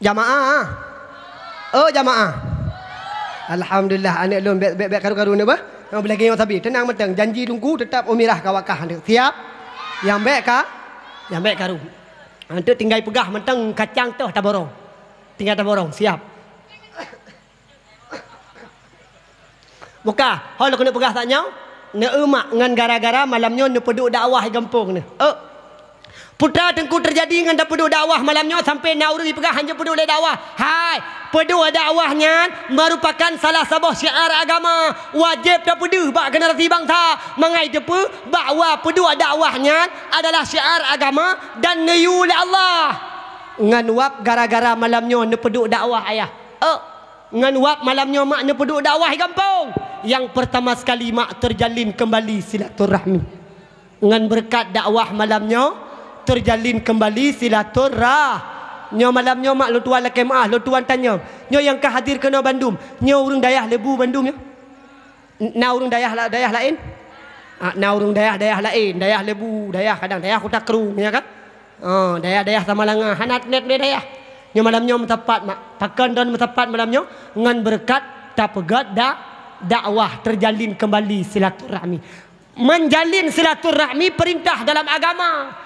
Jamaah. Ah. Oh, jamaah. Alhamdulillah anak lu bek bek karu-karu ni ba. Nak belagi yang tapi tenang mentang janji lungku tetap umirah kawakah anda. Siap? Yang baik ka? Yang baik karu. Anda ha, tinggal pegah mentang kacang tu taborong. Tinggal taborong, siap. Buka, hal kena pegah tak nyau? Ne umak ngan gara-gara malamnya ne peduk dakwah gempung ni. Oh. Putra Tengku terjadi dengan dah peduh dakwah malamnya sampai Nauri pegang hanya peduh oleh dakwah. Hai, peduh dakwahnya merupakan salah sebuah syiar agama. Wajib dah peduh bak generasi bangsa. Mengai depa bahawa peduh dakwahnya adalah syiar agama dan neyu oleh Allah. Ngan wap gara-gara malamnya ne peduh dakwah ayah. Oh. Ngan wap malamnya mak ne peduh dakwah kampung. Yang pertama sekali mak terjalin kembali silaturahmi. Ngan berkat dakwah malamnya terjalin kembali silaturahmi. Nyo malam nyo mak lekem ah, kemah, tuan tanya. Nyo yang kehadir kena Bandung. Nyo urung dayah lebu Bandung ya, Na urung dayah la dayah lain. Ah, na urung dayah dayah lain, dayah lebu, dayah kadang dayah kota kerung ya kan. Oh, dayah dayah sama langa, hanat net me dayah. Nyo malam nyo tepat mak. Pakan dan tepat malam nyo ngan berkat tapegat da dakwah terjalin kembali silaturahmi. Menjalin silaturahmi perintah dalam agama.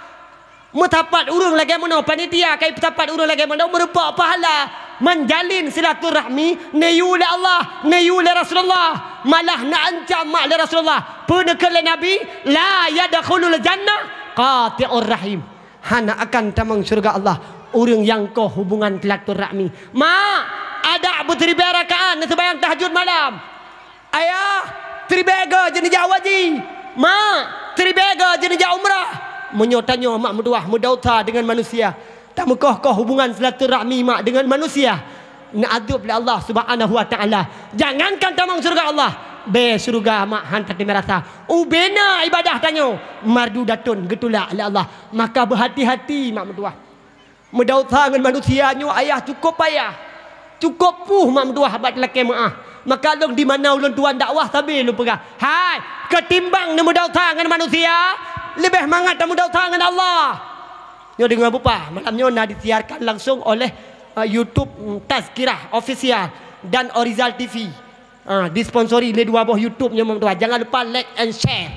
Metapat urung lagi mana panitia kai petapat urung lagi mana merupak pahala menjalin silaturahmi neyu le Allah neyu le Rasulullah malah nak ancam mak le Rasulullah penekal nabi la yadkhulul jannah qati'ur rahim hana akan tamang syurga Allah urung yang kau hubungan silaturahmi mak ada butri berakaan sebayang tahajud malam ayah tribega jenis jawaji mak tribega jenis umrah menyotanya mak meduah mudauta dengan manusia tak mekoh kau hubungan silaturahmi mak dengan manusia nak aduh oleh Allah subhanahu wa ta'ala jangankan tamang surga Allah be surga mak hantar di merasa ubena ibadah tanya mardu datun getulak oleh Allah maka berhati-hati mak meduah mudauta dengan manusia nyu ayah cukup payah cukup puh mak meduah abad lelaki ma'ah maka lu di mana ulun tuan dakwah tapi lu pegah hai ketimbang nemu dauta dengan manusia lebih semangat dan mudah dengan Allah. Yo dengan bapa, malam nyo nak disiarkan langsung oleh uh, YouTube mm, Tazkirah official dan Orizal TV. Ah, uh, disponsori oleh dua buah YouTube nya mentua. Jangan lupa like and share.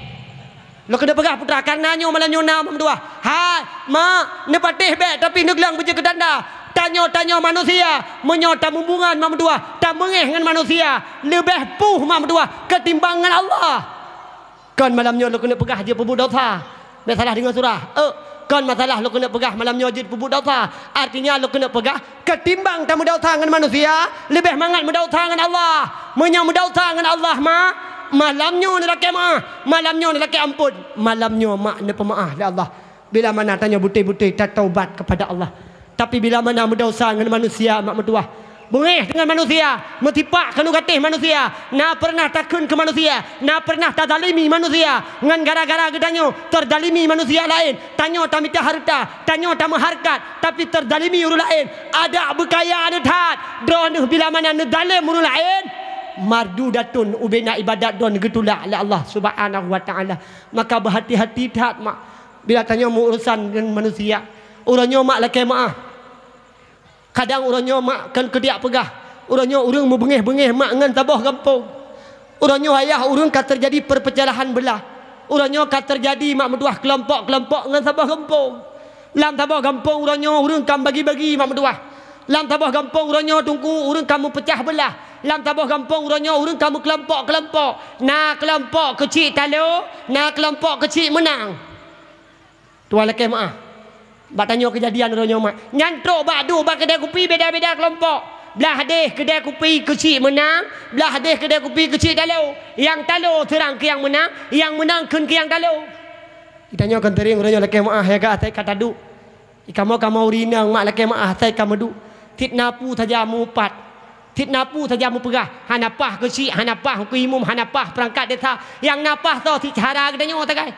Lo kena pegah putra karena nyo malam nyo nak mentua. Ha, ma, ne patih be tapi ne gelang buje kedanda. Tanyo-tanyo manusia menyota mumbungan mentua, tak mengeh dengan manusia. Lebih puh mentua ketimbangan Allah. Kan malamnya lo kena pegah dia pebut dosa. Masalah dengan surah. Eh, kan masalah lo kena pegah malamnya dia pebut dosa. Artinya lo kena pegah ketimbang tamu dosa dengan manusia, lebih mangat mudosa dengan Allah. Menyang mudosa dengan Allah mah malamnya nak lakai maaf, malamnya nak lakai ampun, malamnya makna pemaaf dari Allah. Bila mana tanya butir-butir tak taubat kepada Allah. Tapi bila mana mudosa dengan manusia mak mertuah. Bungih dengan manusia Mentipak kena katih manusia Na pernah takun ke manusia Na pernah tazalimi manusia Ngan gara-gara ke tanya Terzalimi manusia lain Tanya tak minta harta Tanya tak mengharkat Tapi terzalimi orang lain Ada berkaya ada tak Drone bila mana Nedalim orang lain Mardu datun Ubena ibadat don Getulak oleh Allah Subhanahu wa ta'ala Maka berhati-hati tak mak Bila tanya urusan dengan manusia Urusnya mak lakai ma'ah Kadang urangnya mak kan kediak pegah. Urangnya urang membengih-bengih mak ngan tabah kampung. Urangnya ayah urang kata terjadi perpecahan belah. Urangnya kata terjadi mak meduah kelompok-kelompok ngan tabah kampung. Lam tabah kampung urangnya urang kam bagi-bagi mak meduah. Lam tabah kampung urangnya tunggu urang kamu pecah belah. Lam tabah kampung urangnya urang kamu kelompok-kelompok. Nah kelompok kecil talo, nah kelompok kecil menang. Tuan lelaki maaf. Ah. Bak tanya kejadian ronyo mak. Nyantro bak du bak kedai kopi beda-beda kelompok. Belah hadis kedai kopi kecil menang. Belah hadis kedai kopi kecil talo. Yang talo terang ke yang menang. Yang menang ke yang talo. Kita nyok kentering ronyo lakai ma'ah ya ga atai kata du. Ika mau ka mau rina mak lakai ma'ah atai kamu du. Tit napu saja mu pat. Tit napu saja mu pegah. Hanapah kecil, hanapah ku imum, hanapah perangkat desa. Yang napah tau ti cara kita nyok takai.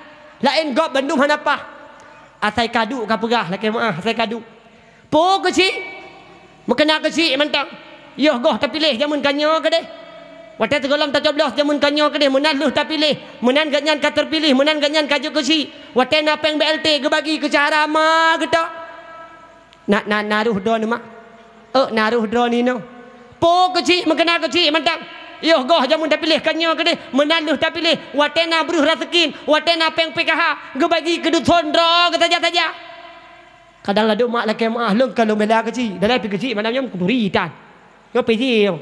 Lain gop bendum hanapah. Hanapah. Asai kaduk kan ke perah laki ma'ah Asai kaduk Po kecil Mekena kecil mantap Yoh goh tak pilih jamun kanya ke deh Wata tergolong tak coblos jamun kanya ke deh Menan luh tak pilih Menan ganyan kata terpilih Menan ganyan kajuk kecil Wata nak BLT ke bagi ke cara ma ke tak Nak nak naruh dron mak Oh, naruh dron ni no Po kecil mekena kecil mantap Ya gah jamun tak pilih kanya ke dia. Menanduh tak pilih. Watena beruh rasakin. Watena peng PKH. Gebagi kedut sondra ke saja-saja. Kadang lah dia mak lah kemah. Lung kalau bela kecil. Dah lepik kecil. Mana macam kuduri tan. Ya pilih.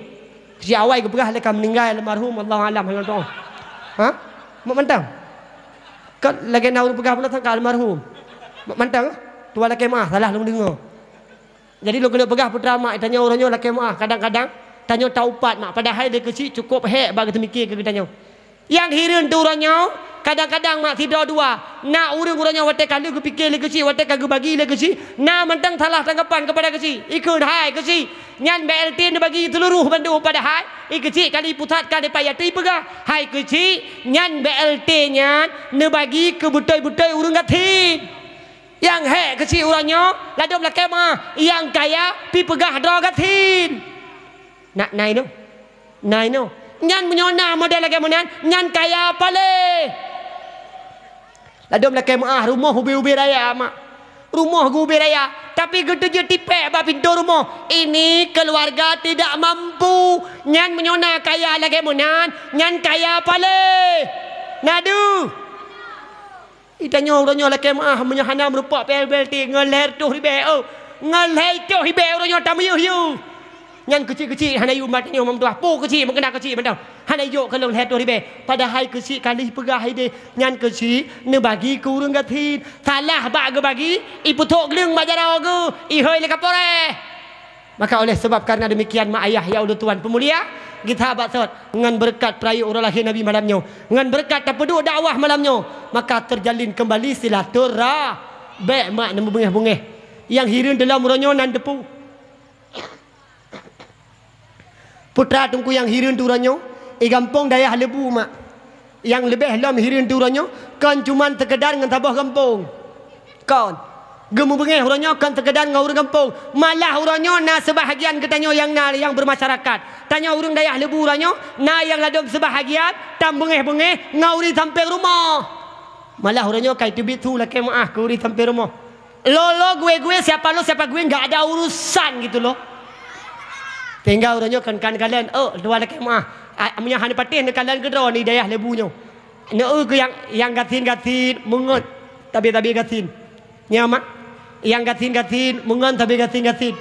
Kecil awal ke perah lekan meninggal. Almarhum Allah Alam. Ha? Mak mantang. Kau lagi nak perah pula sangka almarhum. Mak mantang. Eh? Tua lah kemah. Salah lu dengar. Jadi lu kena perah putra mak. Tanya orangnya lah kemah. Kadang-kadang tanya tahu taubat mak padahal dia kecil cukup hek bagi temikir ke tanya yang hirun tu urangnya kadang-kadang mak tidur dua nak urang urangnya watak kandu ke fikir le kecil watak ke bagi le kecil nak mentang salah tanggapan kepada kecil ikut hai kecil nyan BLT ni bagi seluruh bandu pada hai i eh, kecil kali putat kali payati pega hai kecil nyan BLT nyan ne bagi ke butai-butai urang gathi yang hek kecil urangnya ladom lakai mah yang kaya pi pegah dro gathin nak naik tu naik tu nyan menyona model lagi mana nyan kaya apa le ada lah, belakai ah rumah hubi-hubi raya mak rumah hubi raya tapi gitu je tipe apa pintu rumah ini keluarga tidak mampu nyan menyona kaya lagi mana nyan kaya apa le nadu Itanya orangnya lelaki mah menyahana merupak hanya merupakan tinggal leh tuh ribe oh ngalai tuh ribe orangnya tamu yuh yuh pu nak pada kali salah bagi, ihoi งั้นกูชีกูชีฮันไอยูมาเนี่ยมันตัวปูกูชีมันก็น่ากูชีมันเดาฮันไอโยกันลงแทนตัวที่เบ่ปัดให้กูชีการที่พึ่งให้เดงั้นกูชีเนื้อบากีกูรุ่งกะทีถ้าละบากูบากีอีปุถุกเรื่องมาจะเรากูอีเฮยเลยกับปอเร่ eh. maka oleh sebab karena demikian mak ayah ya allah tuhan pemulia kita abad sahabat dengan berkat perayu orang lahir Nabi malamnya dengan berkat tak peduk dakwah malamnya maka terjalin kembali silaturah baik mak nama bungih-bungih yang hirin dalam ronyonan depu putra tungku yang hirin turanyo igampong eh, daya lebu ma. yang lebih lom hirin turanyo kan cuma sekedar ngan tabah kampung kan gemu bengeh urangnya kan sekedar ngaur kampung malah urangnya na sebahagian ketanyo yang na yang bermasyarakat tanya urang daya lebu urangnya na yang ladom sebahagian tam bengeh-bengeh ngauri sampai rumah malah urangnya kai tu bitu lah kemah kuri sampai rumah lo lo gue gue siapa lo siapa gue enggak ada urusan gitu lo. Tinggal urunyo kan kan kalian. Oh, dua lekem ah. Amnya hanya patin kan kalian gedro ni daya lebunyo. Ne u ke yang yang gatin gatin mengut tapi tapi gatin. Nyama yang gatin gatin mengut tapi gatin gatin.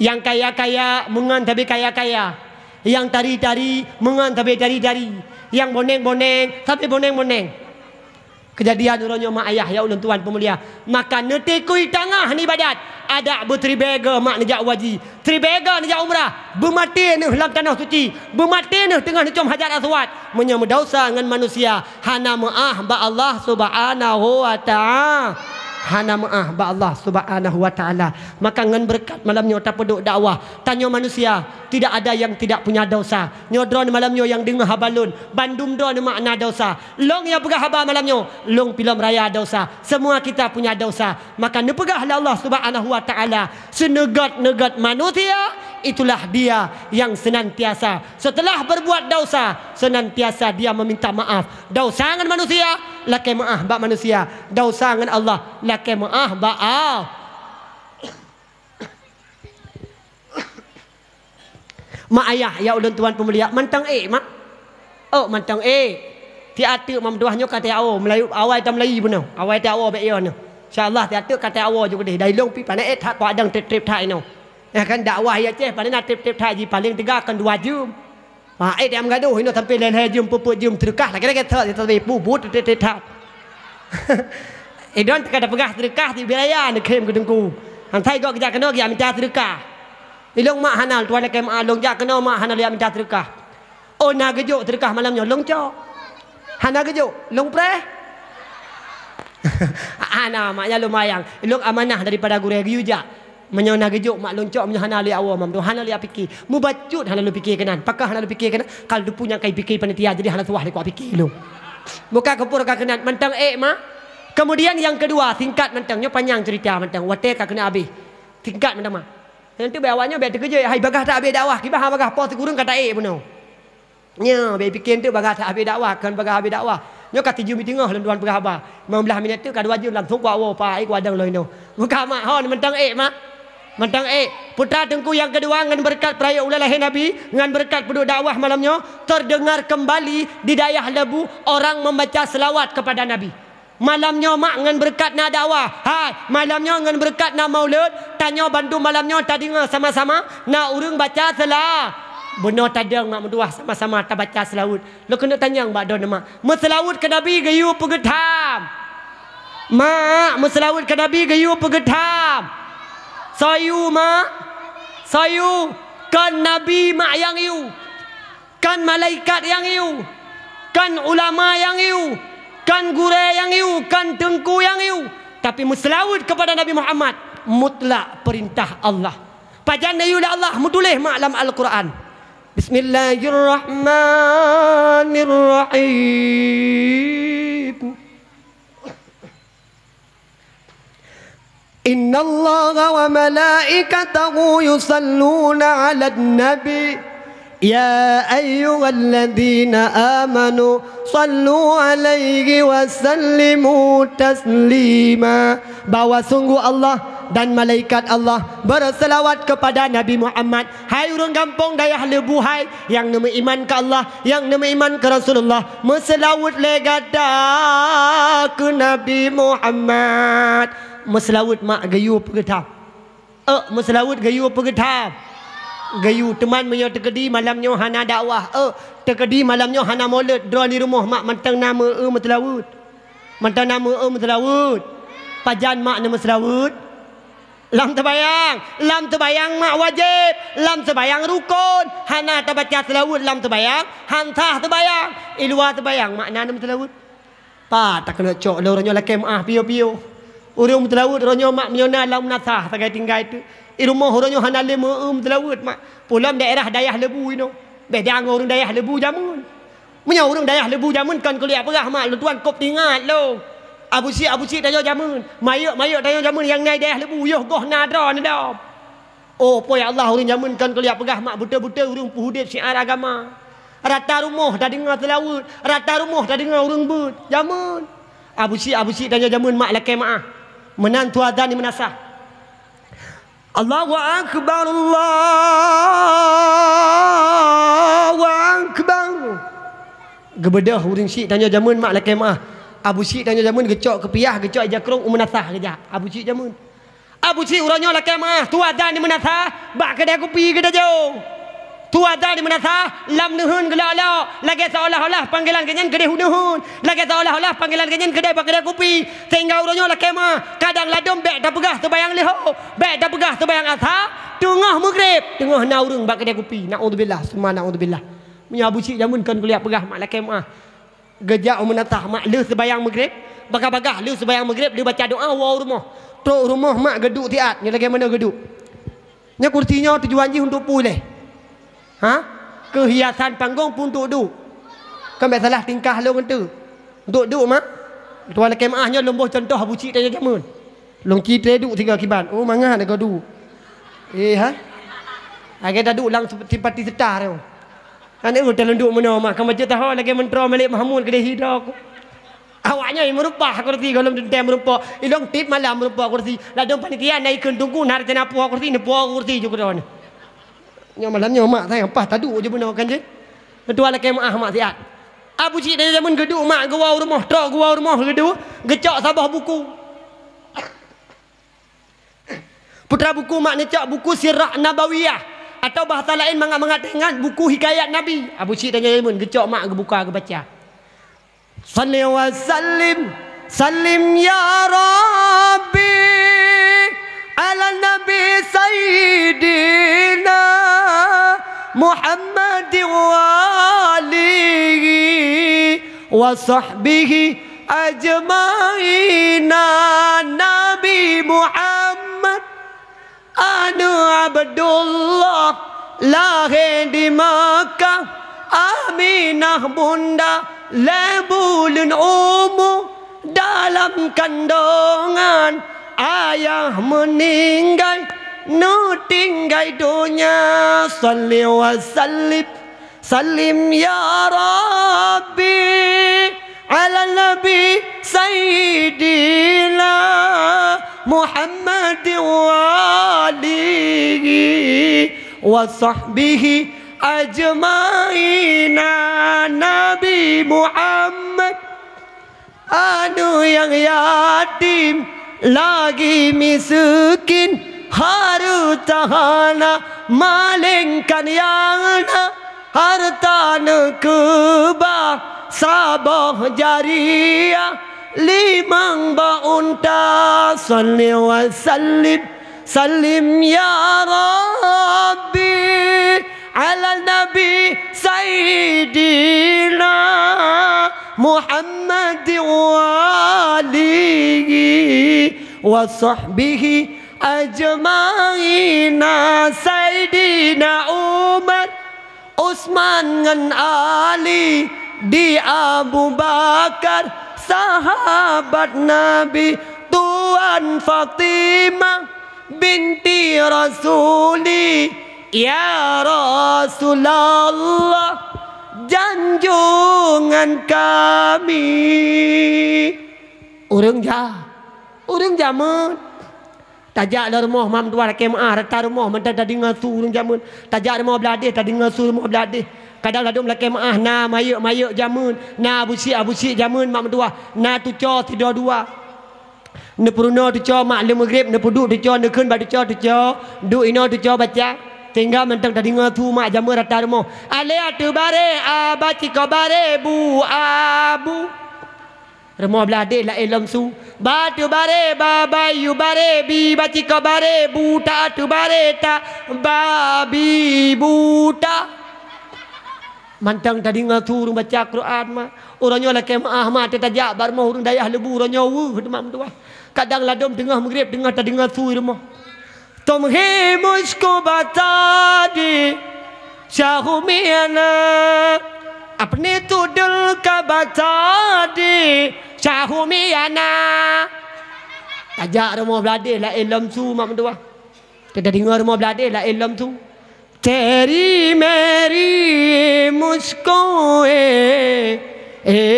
Yang kaya kaya mengut tapi kaya kaya. Yang tari tari mengut tapi tari tari. Yang boneng boneng tapi boneng boneng. boneng kejadian urunya mak ayah ya ulun tuan pemulia maka netikui tangah ni badat ada butribega mak nejak waji tribega nejak umrah bermati ni hilang tanah suci bermati ni tengah nucum hajar aswad menyemudausa dengan manusia hanamu'ah ba'allah subhanahu wa ta'ala hana ma'ah ba Allah subhanahu wa ta'ala maka ngan berkat malamnya tak otak peduk dakwah tanya manusia tidak ada yang tidak punya dosa nyodron malamnya yang dengar habalun bandum do ni makna dosa long yang pegah haba malamnya, long pilam raya dosa semua kita punya dosa maka ni pegah Allah subhanahu wa ta'ala senegat-negat manusia itulah dia yang senantiasa setelah berbuat dosa senantiasa dia meminta maaf dosa dengan manusia laki maaf bak manusia dosa dengan Allah laki maaf bak Allah Mak ayah ya ulun tuan pemulia mantang eh mak oh mantang eh ti ate mam duah nyok kata au melayu awai ta melayu bunau awai ta au be yo ni insyaallah ti ate kata au juga deh dai long pi panai eh tak ko adang trip trip thai no Ya kan dakwah ya ceh paling nak tip-tip haji paling tiga akan dua jam. Ha eh dia mengaduh ini sampai lain haji jam pupuk jam terukah lagi kata dia tadi bubut tip-tip ha. Eh don ada pegah terukah di wilayah nak kem ke dengku. Han tai gak kerja kena dia minta terukah. Ilong eh, mak hanal tuan nak kem along ah, jak kena mak hanal dia minta terukah. Oh nak gejo terukah malamnya long jo. Han nak gejo long pre. Ana ah, maknya lumayan. Ilong amanah daripada guru gejo jak menyona gejuk mak loncok menyana li awam mam tu hana li apiki mu bacut hana lu pikir kenan pakah hana lu pikir kenan kal du punya kai pikir panitia jadi hana tuah li kuak pikir lu muka kepur ka kenan mentang eh ma kemudian yang kedua singkat mentangnya panjang cerita mentang wate ka kena abih singkat mentang ma nanti be awaknya be tekeje hai bagah tak abih dakwah kibah ha, bagah pos gurung kata eh bunau nya be pikir tu bagah tak abih dakwah kan bagah abih dakwah Nyo kati jumi tengah lenduan berhabar. Mau belah minat tu kadu wajib langsung kuat wau pa ai eh, kuadang loino. Muka mak hon mentang eh mak mentang eh putra tengku yang kedua dengan berkat perayaan ulah lahir Nabi dengan berkat penduduk dakwah malamnya terdengar kembali di daerah lebu orang membaca selawat kepada Nabi malamnya mak dengan berkat nak dakwah hai malamnya dengan berkat nak maulud tanya bantu malamnya tadi sama-sama nak urung baca selawat Benar tadi mak mendua sama-sama tak baca selawat. Lo kena tanya mak dona mak. Meselawat ke Nabi gayu pegetam. Mak, meselawat ke Nabi gayu pegetam. Sayu ma Sayu Kan Nabi mak yang you Kan malaikat yang you Kan ulama yang you Kan gure yang you Kan tengku yang you Tapi muslawud kepada Nabi Muhammad Mutlak perintah Allah Pajan dayu la Allah Mutulih maklam Al-Quran Bismillahirrahmanirrahim Inna إن الله وملائكته يصلون على النبي يا أيها الذين آمنوا صلوا عليه وسلموا تسليما bahwa sungguh Allah dan malaikat Allah berselawat kepada Nabi Muhammad hai urang kampung daya ahli buhai yang nama iman ke Allah yang nama iman ke Rasulullah meselawat legada ke Nabi Muhammad meselawat mak gayu pegetah. eh meselawat gayu pegetah. Gayu teman menyo tekedi malamnya hana dakwah. eh tekedi malamnya hana molet dro di rumah mak mentang nama e eh, meselawat. Mentang nama e eh, meselawat. Pajan mak nama meselawat. Lam terbayang, lam terbayang mak wajib, lam terbayang rukun, hana tabaca selawat lam terbayang, hantah terbayang, ilwa terbayang mak nama meselawat. pa tak kena cok lorongnya lakem ah pio-pio. Urung terlaut ronyo mak menyona lam natah tagai tinggal itu. I eh, rumah ronyo hanale mu eh, um terlaut mak. Pulang daerah dayah lebu ino. Beda ang orang dayah lebu jamun. Menyo orang dayah lebu jamun kan kuli apa mak lu tuan kop tingat lo. Abu si abu si dayah jamun. Mayok, mayok dayah jamun yang ngai dayah lebu yo goh nadra nda. Oh poi ya Allah urung jamun kan kuli apa mak buta-buta urung puhudep syiar agama. Rata rumah dah dengar terlaut. Rata rumah dah dengar orang bud Jamun. Abu si abu si dayah jamun mak lakai maah menantu adani menasah Allahu akbar Allahu akbar gebedah urin si tanya jamun mak lakai mah abu si tanya jamun gecok ke piah gecok ajakrung umenasah kejak abu si jamun abu si urangnya lakai mah tu adani menasah bak kedai kopi kedai jauh tu ada di mana lam nuhun gula ala lagi seolah-olah panggilan kenyan gede hunuhun lagi seolah-olah panggilan kenyan gede pakai kupi. sehingga urunya lah kema kadang ladum bek tak pegah sebayang leho bek tak pegah sebayang asa tengah maghrib tengah naurung bak kupi. kopi naudzubillah semua naudzubillah punya abu cik jamun kan kuliah pegah mak lakem ah gejak menatah mak le sebayang maghrib bagah-bagah le sebayang maghrib dia baca doa wa rumah tu rumah mak geduk tiat ni lagi mana geduk Ni kursinya tujuan ji untuk pulih Ha? Kehiasan panggung pun duduk-duduk. Kan biasa lah tingkah lo tu, Duduk-duduk mak. Tuan kemahnya lombor contoh buci tanya kemun. Long kita duduk tinggal kibat. Oh mangah nak kau duduk. Eh ha? Agak dah duduk lang seperti parti setar tu. Kan eh hotel duduk mana mak. Kan macam tahu lagi mentera Malik Mahmud kedai hidup Awaknya ini merupah kursi kalau dia yang merupah Ilang tip malam merupah kursi Lalu panitia naik kentungku nak rata kursi kursi Napuah kursi juga dah yang malamnya mak saya apa taduk je benda kan je. Tua lah kemah ah, mak siat. Abu cik dari zaman geduk mak gua rumah, tok gua rumah gedu, gecok sabah buku. Putra buku mak ni necak buku sirah nabawiyah atau bahasa lain mengat-mengat dengan buku hikayat nabi. Abu cik dari zaman gecok mak ge buka gua baca. Salli wa sallim salim ya rabbi alan وصحبه أجمعين نبي محمد أنا عبد الله لا غير مكة أمين أخبندا لبول أمو dalam kandungan ayah meninggal nu tinggal dunia salli wa salib سلم يا ربي على النبي سيدنا محمد وعليه وصحبه أجمعين نبي محمد أنو yang yatim lagi miskin haru tahana malingkan yang nak हर كوبا कुबा साबोह لمن بأنت صل وسلم سلم يا ربي على النبي سيدنا محمد وآله وصحبه أجمعين سيدنا عمر Osman dengan Ali di Abu Bakar sahabat Nabi Tuan Fatimah binti Rasuli Ya Rasulullah janjungan kami Orang jah, orang jamut Tajak lah rumah mam dua rakyat ma'ah Retar rumah Mentah tadi ngasu jamun Tajak rumah beladih Tadi ngasu rumah beladih Kadang lah dia melakai Na mayuk mayuk jamun Na busik busik jamun mam dua Na tuca si dua dua Ne peruna tuca maklum maghrib Ne puduk tuca Ne kun batuca tuca Duk ino tuca baca Tinggal mentang tadi ngasu mak jamun retar rumah Alia tu bare abati ah, kau bare bu abu ah, Remoh belade la elom su. Batu bare babayu bare bi baci ko bare buta tu bare ta babi buta. Mantang tadi ngatu urung baca Quran ma. Urangnya la kem Ahmad tetajak bar mah urung dayah lebu urangnya wuh demam tua. Kadang ladom tengah maghrib tengah tadi ngatu irmo. Tom he musko batade. Syahu miana. Apne tu dul ka batade. Apne cahumi ana ajak rumah beladil lah ilam eh, tu mak mentua kita dengar rumah beladil lah ilam eh, tu teri meri musko e eh, e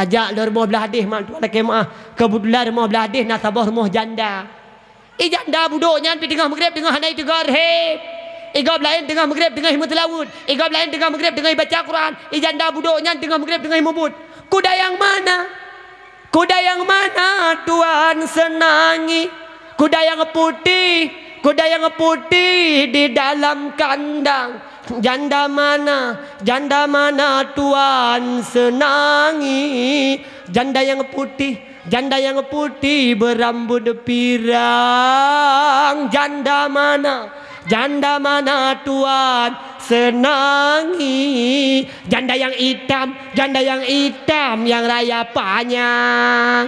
Tajak lor rumah belah hadis mak tu nak lah kemah. Kebudulan rumah belah hadis nasabah rumah janda. I janda buduknya di tengah maghrib tengah naik tegar hep. Iga lain dengan maghrib dengan himut laut. Iga lain dengan maghrib dengan baca Quran. Ijanda budoknya dengan maghrib dengan himut. Kuda yang mana? Kuda yang mana Tuhan senangi? Kuda yang putih, kuda yang putih di dalam kandang. Janda mana? Janda mana Tuhan senangi? Janda yang putih, janda yang putih berambut pirang. Janda Janda mana? janda mana tuan senangi janda yang hitam janda yang hitam yang raya panjang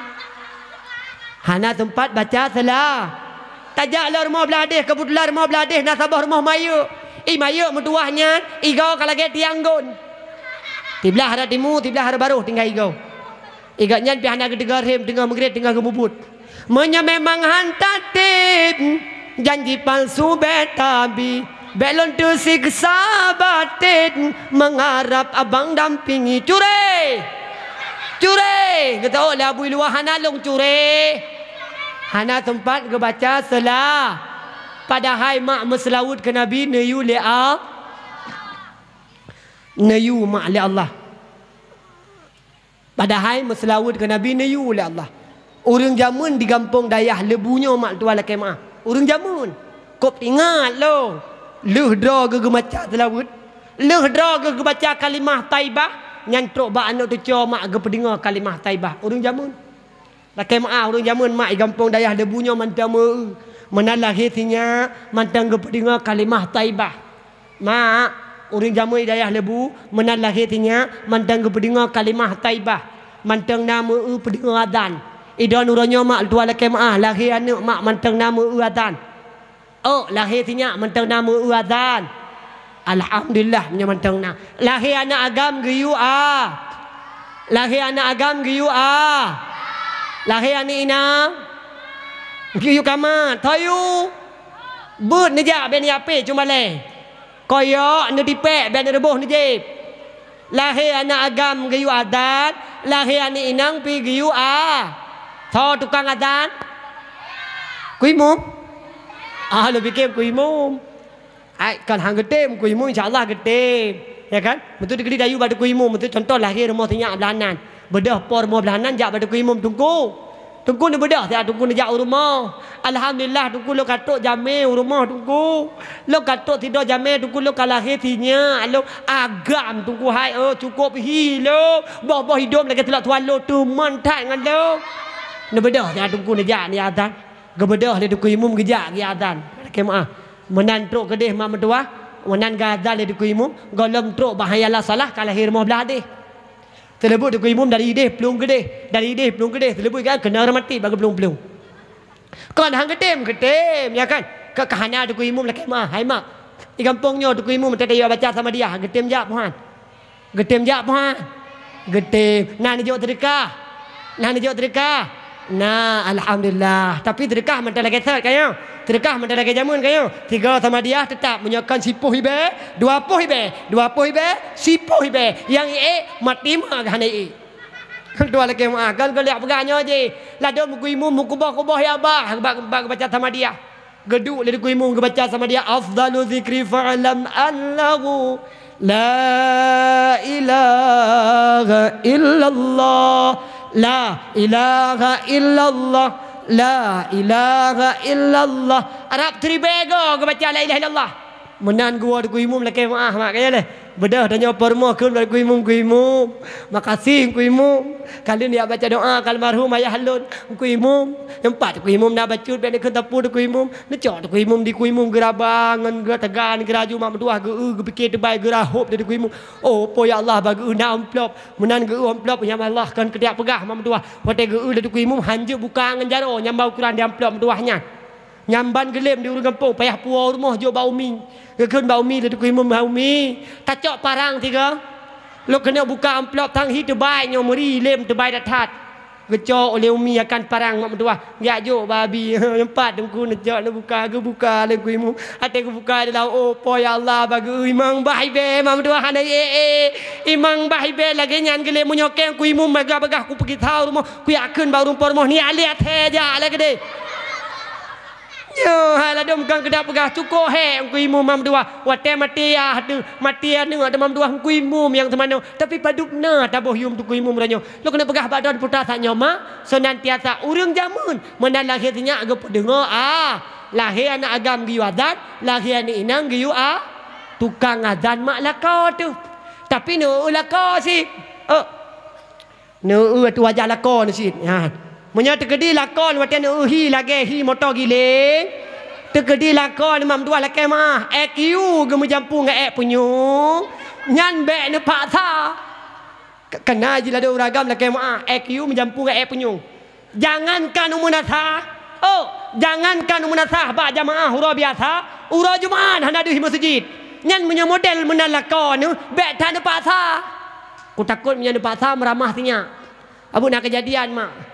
Hana sempat baca selah tajak lor lah mau beladih kebutlar mau beladih nasabah rumah mayu i mayu mutuahnya igau kalau get tianggun tiblah hara timu tiblah hara baru tinggal igau igaknya pihana gedegar him tinggal menggerit tinggal kebubut menya memang hantatin tib janji palsu betabi belon tu siksa batin mengharap abang dampingi cure cure kata oleh lah, abu luar hana long cure hana tempat ke baca selah padahal mak meselawut ke nabi neyu lea neyu mak le Allah padahal meselawut ke nabi neyu le Allah Orang zaman di kampung dayah lebunya mak tua lah kemah urung jamun kau ingat lo lu dra gege maca telawut lu dra gege baca kalimah taibah nyan trok ba anak tu cio mak ge pendengar kalimah taibah urung jamun lakai ma ah, urung jamun mak gampong dayah de bunyo mantang me menalah hatinya mantang ge pendengar kalimah taibah mak urung jamun dayah lebu menalah hatinya mantang ge pendengar kalimah taibah mantang nama u pendengar adan Ida nuranya mak dua lelaki ma'ah lahir anak mak menteng nama uadhan. Oh lahir tinya menteng nama uadhan. Alhamdulillah punya menteng nama. Lahir anak agam giyu ah. Lahir anak agam giyu ah. Lahir anak ina. Giyu kamat. Tayu. Bud ni jak ben yape cuma le. Koyok ni dipek ben reboh ni jip. Lahir anak agam giyu adat. Lahir anak inang pi giyu ah. Tho tukang adhan? Kui mum? Ah, lo fikir kui mum. Ay, kan hang ketim kui mum, insyaAllah ketim. Ya kan? Mereka dikiri dayu pada kui mum. Mereka contoh lahir rumah tinggal belanan. Bedah por rumah belanan, jak pada kui mum tunggu. Tunggu ni bedah, saya tunggu ni jak rumah. Alhamdulillah, tunggu lo katuk jame rumah tunggu. Lo katuk tidur jame, tunggu lo kalahir tinggal. Lo agam tunggu hai, oh cukup hi lo. Boh-boh hidup lagi telah tuan lo tu mantai dengan Lo. Nebedah ni tu ku nejak ni azan. Gebedah dia tu ku imum gejak ni azan. Kemah. Menan truk kedih mak mentua, menan gazal dia tu ku imum, golom bahaya bahayalah salah kalah hir moh belah deh. Telebu tu ku imum dari ideh pelung gedih, dari ideh pelung gedih, telebu kan kena hormati bagi plung plung. Kan hang ketem ketem ya kan. Ke kahanya tu ku imum lakai mak, hai mak. Di kampungnya tu ku imum tetek yo baca sama dia, ketem jap puan. Ketem jap puan. Ketem, nan jo terdekah. Nan jo terdekah. Nah, Alhamdulillah. Tapi terdekah mentah lagi sat kaya. Terdekah mentah lagi jamun kaya. Tiga sama dia tetap menyokan sipuh ibe. Dua puh ibe. Dua puh ibe. Sipuh ibe. Yang ia mati mah kan ia. Dua lagi yang agal kau lihat pegangnya je. Lada muku imu muku bah kubah ya bah. Kebak-kebak baca sama dia. Geduk lada muku imu baca sama dia. Afdalu zikri fa'alam allahu. La ilaha illallah. لا إله إلا الله لا إله إلا الله أنا أبتري بيجو قبتي على إله إلا الله menan gua de gua imum lekai maah mak kaya leh bedah tanya perma ke dari gua imum gua imum makasih gua imum kali dia baca doa almarhum ayah halun gua imum empat gua imum nak bacut ben ke tapu de gua ne cok de gua di gua imum gerabang ngan gua tegan geraju mak mendua ge e ge pikir tebai gerahop de gua imum oh po ya allah bagu na amplop menan ge amplop ya allah kan kediak pegah mak mendua wate ge e de gua imum hanje buka ngan jaro nyambau quran di amplop menduahnya Nyamban gelem di urung kampung payah pua rumah jo baumi. Gegen baumi de tukui mum baumi. Tacok parang tiga. Lok kena buka amplop tang hit de bai nyo muri lem de bai datat. Gejo oleh umi akan parang mak mentua. Ya jo babi empat dengku nejo nak buka ge buka le kui mu. Ate ge buka de lau oh po ya Allah bagi imang bai be mak mentua hana ye e. Eh, eh. Imang bai be lagi nyan gele mu nyokeng kui mu mega bagah ku pergi tau rumah. Ku yakin baru rumah ni ali athe ja ale gede. Ya, hala dia bukan kedap pegah cukup he engku imu mam dua. Wate mati ya ah, tu. Mati ya ni ada mam dua engku imu yang semano. Tapi padup na tabuh yum tu imu meranyo. Lo kena pegah badan putar sak nyoma. So nanti nantiasa urung jamun. Mana lahirnya aga pedengo ah. Lahir anak agam giu adat, lahir anak inang giu ah. Tukang adan mak lakau tu. Tapi nu lakau si. Eh. Nu tu wajah lakau ni ha. Munya tekedi lakon watian uhi lagi hi motor gile. Tekedi lakon mam dua lakai mah. EQ ge menjampu ngak ek punyu. Nyan be ne paksa. Kena lah de uragam lakai mah. EQ menjampu ngak ek punyu. Jangankan umunasa. Oh, jangankan umunasa ba jamaah hura biasa. Ura Jumaat handa di masjid. Nyan menya model menan lakon ne be tan paksa. Ku takut menya ne paksa meramah sinya. Abu nak kejadian mah.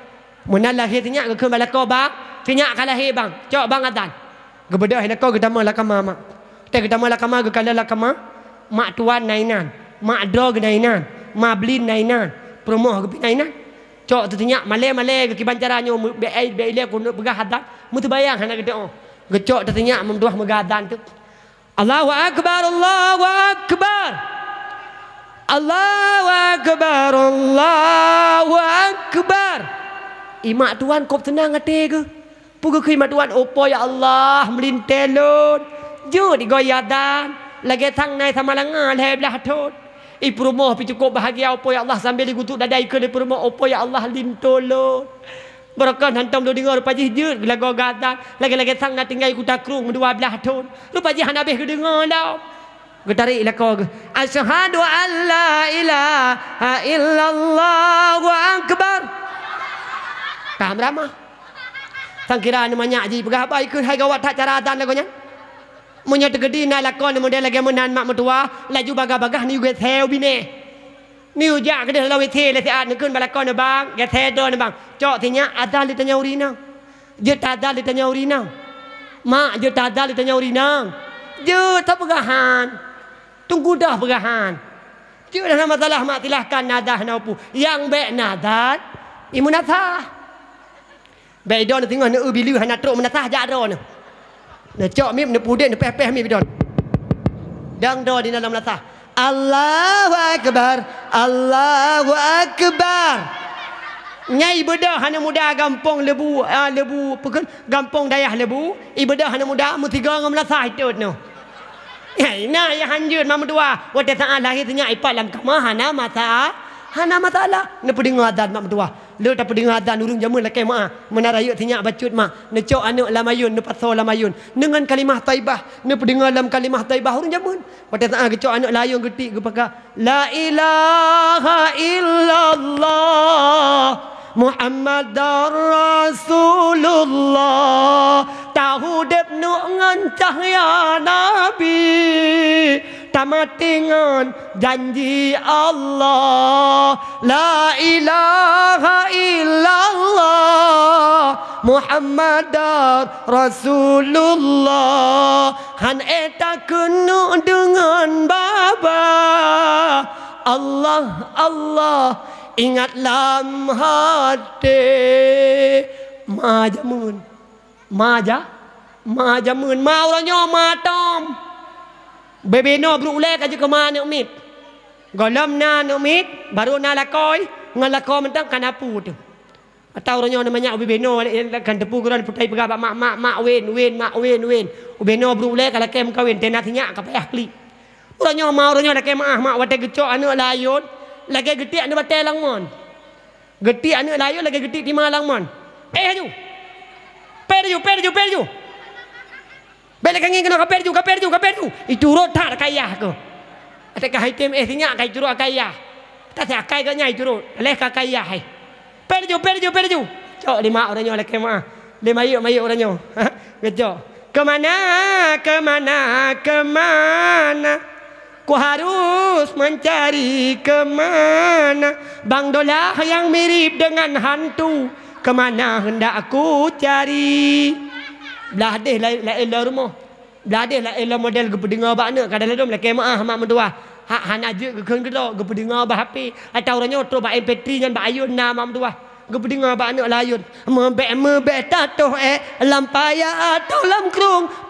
Munal lahir tinya ke kembali kau bang. Tinya ke lahir bang. Cok bang adan. Gebeda hina kau kita mau lakama mak. Kita kita mau lakama ke kala lakama. Mak tuan nainan. Mak dog nainan. Mak blin nainan. Promo ke nainan. Cok tu tinya male male ke kibancaranya. Be'ai be'ai le'ai kunduk pegah adan. Mutu bayang hana kita oh. Gecok tertanya memduah megadan tu. Allahu Akbar, Allahu Akbar. Allahu Akbar, Allahu Akbar. Allahu Akbar imak tuan kau tenang hati ke? Pukul ke imak tuan, opo ya Allah, melintelun. Jo di goyadan, lagi tang naik sama langan leh belah tuan. Ibu rumah pi cukup bahagia opo ya Allah sambil digutuk dadai ke di rumah opo ya Allah lintolun. Berakan hantam lo dengar rupa jih jir bila gua gadang. Lagi-lagi sang nak tinggal ikut akrung dua belah tahun. Rupa jih hanabih ke dengar tau. Gua tarik lah kau. Asyadu an la ilaha illallah wa akbar. ตามรับมาสังกิรานมันยากดีปะครับไอ้คือให้กวาดทัจราดันแล้วก็ยังมันยังตะกดีนายละก่อนในโมเดลละแกมันนานมากมาตัวและอยู่บากาบากานี่อยู่แกแถวบินเนี่ยนิวยากก็เดินเราไปเทเลยเสียอาดนึกขึ้นมาละก่อนในบางแกแถวเดินในบางเจาะทีเนี้ยอาดาลิตาเนียวรีนังยึดตาดาลิตาเนียวรีนังมาเยอะตาดาลิตาเนียวรีนังเยอะทัพกหานตุงกูดาพกหานเยอะนะมาตลาดมาติลาการนาดาหนาวปูยังเบะนาดาอิมุนัทธา Bedon tengah nak oh, bilu hanya teruk menatah jadro ni. Nak cok mi nak pudin nak pepeh mi bedon. Dang do di dalam menatah. Allahu akbar. Allahu akbar. Nyai beda hanya muda gampong lebu uh, lebu pekan gampong dayah lebu. Ibeda hanya muda mu tiga orang menatah itu tu. Ya, ya, nyai na ya hanjur mamu dua. Wadah ta'ala hitnya ipalam kemah hana masa. Hana masalah. Nepudin ngadat mamu dua lu tak pedengar azan urung jamun lakai ma ah. menarayuk tinyak bacut ma ne cok anuk lamayun ne pasau lamayun dengan kalimah taibah ne pedengar dalam kalimah taibah urung jamun, pada saat ke ah, cok anuk layung getik ke la ilaha illallah Muhammad Rasulullah Tahu dia dengan cahaya Nabi Tamatingan janji Allah La ilaha illallah Muhammad Rasulullah Han etak kena dengan Baba Allah Allah ingat lam hati majamun maja majamun ma orangnya ma tom bebe no bru ule kaji ke ma ne umit golam na ne umit baru na lakoi ngalako mentang kanapu tu atau orangnya ada banyak bebe no kan tepu kurang putai pegawa mak mak mak wen wen mak wen wen bebe no bru ule kala kem kawin tenatnya kapayah kli Orangnya mau orangnya ada kemah mak wate gecok anu layon lagi getik anu batal lang mon. Getik anu layu lagi getik timang lang mon. Eh aju. Perju, perju, perju. Bela kangen kena kaperju, kaperju, kaperju. Itu rot tak kaya aku. Ada kahai tim eh sinya kai turu kaya. Tapi kai kanya itu rot. Leh kah kaya hai. Perju, perju, perju. Cok lima orang nyolek lah kemah. Lima yuk, lima yuk orang nyolek. Betul. Kemana, kemana, kemana. Kemana. Ku harus mencari kemana Bang Dolah yang mirip dengan hantu Kemana hendak aku cari Belah deh lah la ilah rumah Belah deh lah ilah model ke pendengar bakna Kadang-kadang dia lakai ma'ah mak mentua Hak hanajut ke kengkelok ke pendengar bahapi Atau orangnya otor bak MP3 dengan bak ayun na mak mentua Gebedinga ba anak layun. Membe membe tato eh lampaya atau lam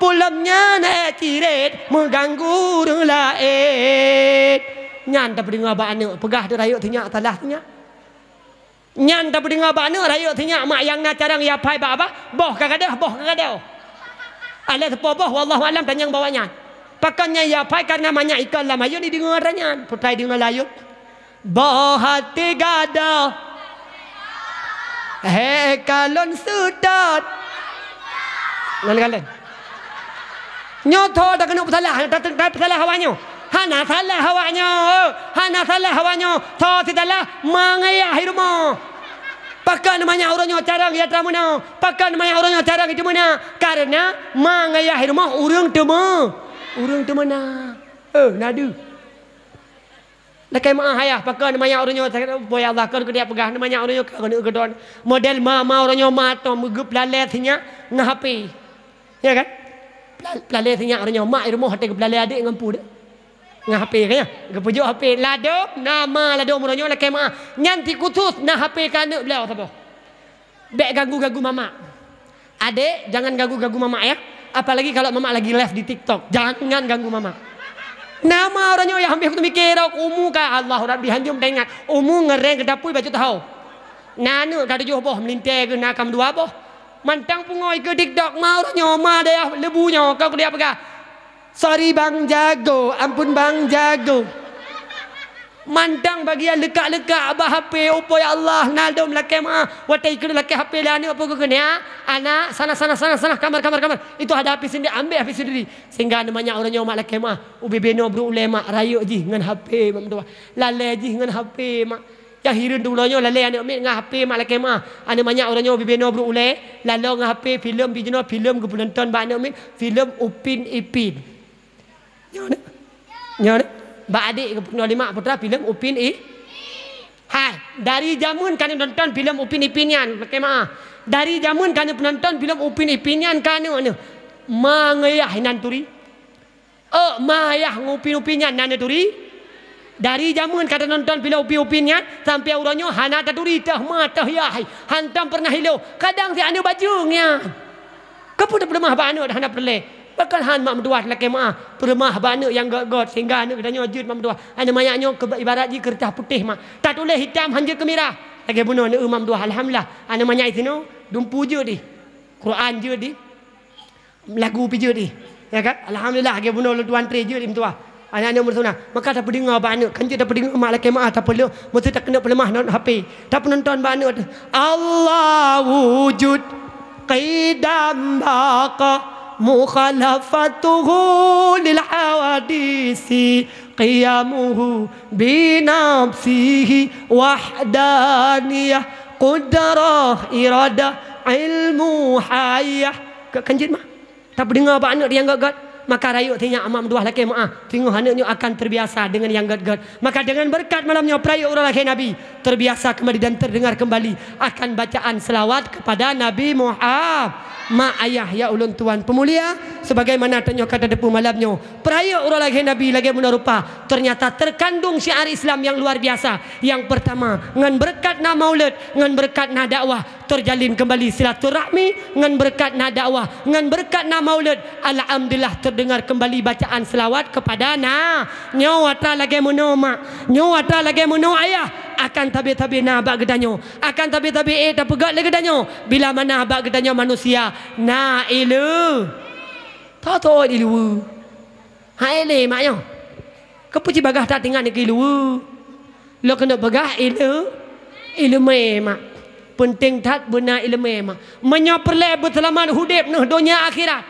pulamnya ne tiret mengganggu rela eh. Nyan tapi dengar ba anak pegah di rayu tinya telah tinya. Nyan tapi dengar ba anak rayu tanya mak yang nak carang ya pai ba apa? Boh kagadeh boh kagadeh. Alat boh wallahu malam tanya yang bawanya. Pakannya ya pai karena manya ikan lamayun di dengar nyan. Putai dengar layun. Boh hati gadeh Hei kalon sudut, Nanti kalon Nyoto dah kena bersalah Dah kena bersalah awaknya Hana salah awaknya Hana salah awaknya toh si salah Mengayah rumah Pakai namanya orangnya carang ya teramu na. Pakai namanya orangnya carang itu mana? Karena mangaya hidup mah orang tu orang tu na, Eh, nadu. Lekai ma ayah pakai nama yang orangnya tak tahu boleh Allah kan kerja pegah nama yang orangnya Kau itu kedon model ma ma orangnya ma atau mengup lalatnya ngapi, ya kan? Lalatnya orangnya ma irmo hati gup lalat ada dengan pude ngapi kan? Ya? Gupujo ngapi lado nama lado orangnya lekai ma nyanti kutus ngapi kau itu beliau tahu. Bek ganggu ganggu mama, Ade jangan ganggu ganggu mama ya. Apalagi kalau mama lagi live di TikTok, jangan ganggu mama. Nama orangnya yang ambil tu mikir aku umu ka Allah orang bihan dia mendengar umu ngereng kedapui baju tahu. Nanu kada jo boh melintai ke nak kam dua boh. Mantang pungoi ke TikTok mau orangnya ma dia ya, lebunya kau kuliah apa ka? Sorry bang jago, ampun bang jago mandang bagi yang lekak-lekak abah HP opo ya Allah naldo la kema wate ikut la HP la ni opo gugun ya ah? ana sana sana sana sana kamar kamar kamar itu ada api sendiri ambil api sendiri sehingga ada banyak orang nyomak la kema ubi beno bro ulema rayu ji dengan HP mak tua lale ji ngan HP mak yang hirun dulu nyo lale ane ambil ngan HP mak la kema ada banyak orang nyomak ubi beno bro ule lalu ngan HP film bijino film gubun tonton banyak ambil film upin ipin nyo nyo Ba adik ke Pernah Lima Putra filem Upin I. Hai, dari zaman kan nonton filem Upin Ipinian, macam maaf. Dari zaman kan penonton filem Upin Ipinian kan ne nan turi. Oh, mayah ngupin nan turi. Dari zaman kata nonton filem Upin Ipinian sampai urangnya hana taturi tah matah ya. Hantam pernah hilau. Kadang si anu bajungnya. Kepada pernah apa anu dah hana perlek bakal han mak meduah laki ma perumah bana yang gagot sehingga anu katanya ajut mak meduah ana mayaknyo ibarat di kertas putih ma tak tulis hitam hanja kemira lagi bunuh anak eh, mak meduah alhamdulillah Anak mayak sino dumpu je di Quran je di lagu pi je di ya kan alhamdulillah lagi bunuh lu tuan tre je di meduah anak anu bersuna maka tak dengar bana kan je tak dengar mak laki ma tak perlu mesti tak kena pelemah nak hape tak penonton bana Allah wujud qidam baqa مخالفته للحوادث قيامه بنفسه وحدانية قدرة إرادة علم حية كان جد ما تبى دينغ أبا أنو ريان غد Maka rayu tanya amam dua lelaki mu'a. Ah, tengok anaknya akan terbiasa dengan yang gerd-gerd. Maka dengan berkat malamnya perayu orang lelaki Nabi. Terbiasa kembali dan terdengar kembali. Akan bacaan selawat kepada Nabi Muhammad mak ayah ya ulun tuan pemulia sebagaimana tanya kata depu malamnya peraya orang lagi nabi lagi mula rupa ternyata terkandung syiar Islam yang luar biasa yang pertama dengan berkat na maulid dengan berkat na dakwah terjalin kembali silaturahmi dengan berkat na dakwah dengan berkat na maulid alhamdulillah terdengar kembali bacaan selawat kepada na nyawa ta lagi mono mak nyawa ta lagi mono ayah akan tabi-tabi na abak gedanyo akan tabi-tabi eh tak pegak le gedanyo bila mana abak gedanyo manusia na ilu tak tahu ilu hai le maknya kepuji bagah tak tinggal ni ilu lo kena bagah ilu ilu memak penting tak benda ilmu memang menyaperle betulaman hudep nuh dunia akhirat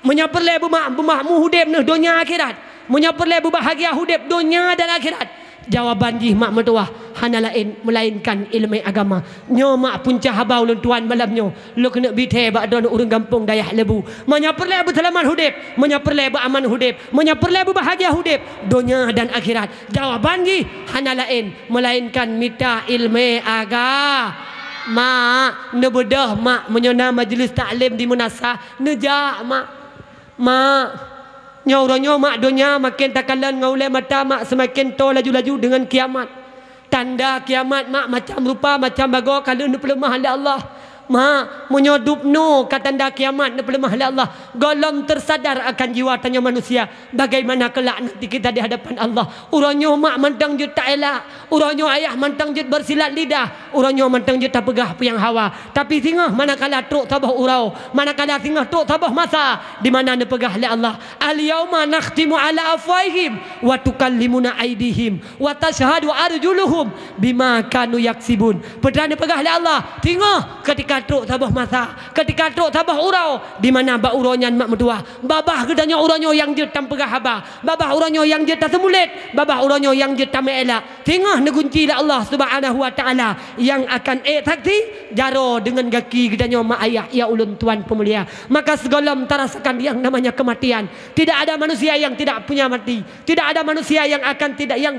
menyaperle bumah bumah muhudep nuh dunia akhirat perlu berbahagia hidup dunia dan akhirat jawaban di mak mertua hana lain melainkan ilmu agama nyo mak punca habau lun tuan malam nyo lu kena bite ba don urang kampung dayah lebu manya perle abu selamat hudep manya perle abu aman hudep manya perle abu bahagia hudep dunia dan akhirat jawaban di hana lain melainkan mita ilmu agama Ne nebedah mak menyona majlis taklim di munasah nejak mak mak Nyoronyo mak dunia makin takalan ngaulai mata mak semakin to laju-laju dengan kiamat. Tanda kiamat mak macam rupa macam bago kalau nu pelemah Allah. Ma, menyodup kata katanda kiamat ni pelemah Allah. Golong tersadar akan jiwa tanya manusia. Bagaimana kelak nanti kita di hadapan Allah. Uranyo mak mantang jut tak elak. Uranyo ayah mantang jut bersilat lidah. Uranyo mantang jut tak pegah puyang hawa. Tapi mana manakala truk tabah urau. Mana Manakala singah truk tabah masa. Di mana ni pegah li Allah. Al-yawma nakhtimu ala afwaihim. Wa limuna aidihim. Wa tashhadu arjuluhum. Bima kanu yaksibun. Pedana pegah li Allah. Tengah ketika truk tabah masa ketika truk tabah urau di mana ba uronyan mak mertua babah gedanya uronyo yang je pegah haba babah uronyo yang je tasemulit babah uronyo yang je tamela tengah negunci la Allah subhanahu wa taala yang akan eh takti jaro dengan gaki gedanya mak ayah ya ulun tuan pemulia maka segala terasakan yang namanya kematian tidak ada manusia yang tidak punya mati tidak ada manusia yang akan tidak yang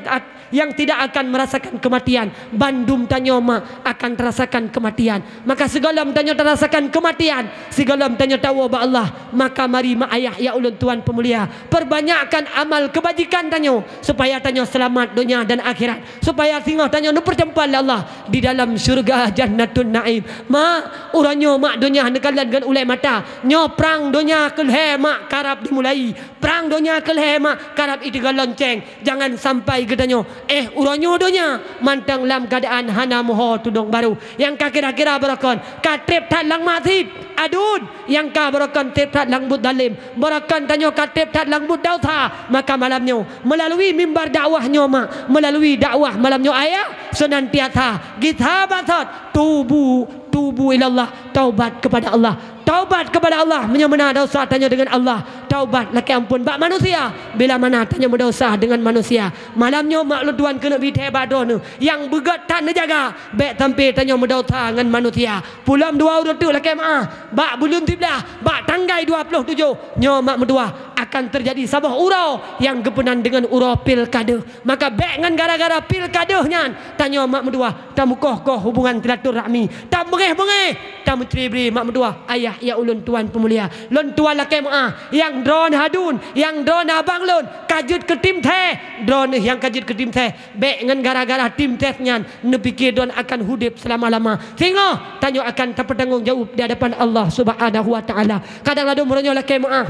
yang tidak akan merasakan kematian bandum tanyoma akan terasakan kematian maka segala Segalam tanya terasakan kematian segalam tanya tahu ba Allah maka mari mak ayah ya ulun tuan pemulia perbanyakkan amal kebajikan tanya supaya tanya selamat dunia dan akhirat supaya singgah tanya nu percempal Allah di dalam syurga jannatun naim ma uranyo mak dunia nekalan dengan ulai mata nyo perang dunia kelhe mak karap dimulai perang dunia kelhe mak karap itu lonceng jangan sampai kita gedanyo eh uranyo dunia mantang dalam keadaan hana moho tudung baru yang kakira-kira berakon kat trip tat lang masjid adun yang kau berakan trip tat lang bud dalim berakan tanyo kat trip tat lang bud dauta maka malamnya melalui mimbar dakwahnyo ma melalui dakwah malamnya ayah senantiasa kita batat tubuh tubuh ila taubat kepada Allah taubat kepada Allah menyembena dosa tanya dengan Allah taubat laki ampun bak manusia bila mana tanya berdosa dengan manusia malamnya makhluk tuan kena bite badoh nu yang begat tan jaga bek tampi tanya berdosa dengan manusia pulam dua urut tu laki ma bak bulun tiblah bak tanggai 27 nyo mak mudua akan terjadi sabah urau yang gepenan dengan urau pilkada maka bek ngan gara-gara pilkada nyan tanya mak mudua tamukoh-koh hubungan tilatur rahmi tamereh-mereh tamutri-beri mak mudua ayah ya ulun tuan pemulia lon tuan lakem ah yang dron hadun yang dron abang lon kajut ke tim teh dron yang kajut ke tim teh be ngan gara-gara tim teh nyan nepikir don akan hudip selama-lama tengo tanyo akan tapertanggung jawab di hadapan Allah subhanahu wa taala kadang lado muranyo lakem ah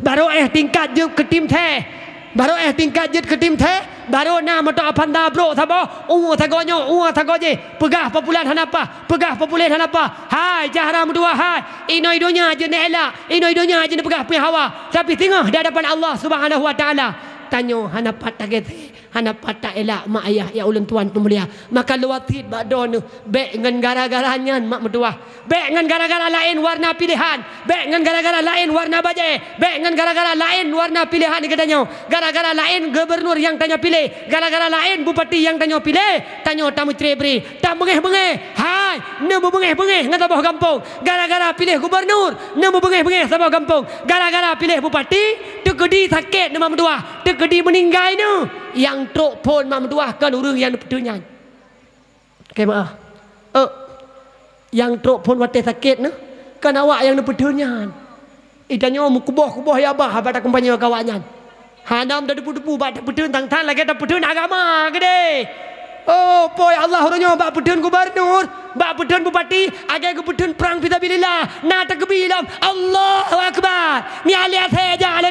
baru eh tingkat jeung ke tim teh baru eh tingkat jet ke tim teh baru na mato apanda bro sabo uwa tagonyo uwa tagoje pegah populan hanapa pegah populan hanapa hai jahram dua hai ino idonya aje ne ela ino idonya aje ne pegah pi hawa tapi tengok di hadapan Allah subhanahu wa taala tanyo hanapa tagete hanap patah elak mak ayah ya ulun tuan tu mulia maka luatit bakdo ni baik dengan gara-garanya mak mertua baik dengan gara-gara lain warna pilihan baik dengan gara-gara lain warna bajai baik dengan gara-gara lain warna pilihan ni katanya gara-gara lain gubernur yang tanya pilih gara-gara lain bupati yang tanya pilih tanya tamu cerebri tak bengih-bengih hai ni bengih-bengih dengan sebuah kampung gara-gara pilih gubernur ni bengih-bengih sebuah kampung gara-gara pilih bupati tu kedi sakit ni mak mertua tu kedi meninggal ni yang teruk pun memduahkan orang yang betulnya. Okey maaf. Oh. Yang teruk pun wate sakit nah. Kan awak yang betulnya. Idanya eh, mu kubah kubah ya bah habat aku banyak kawannya. Hanam dah depu-depu bak betul tang tan lagi dah betul agama gede. Oh boy Allah urunya bak betul gubernur, bak betul bupati, agak aku betul perang fitabilillah. Nah tak bilam. Allah akbar. Ni ali ateh aja lah,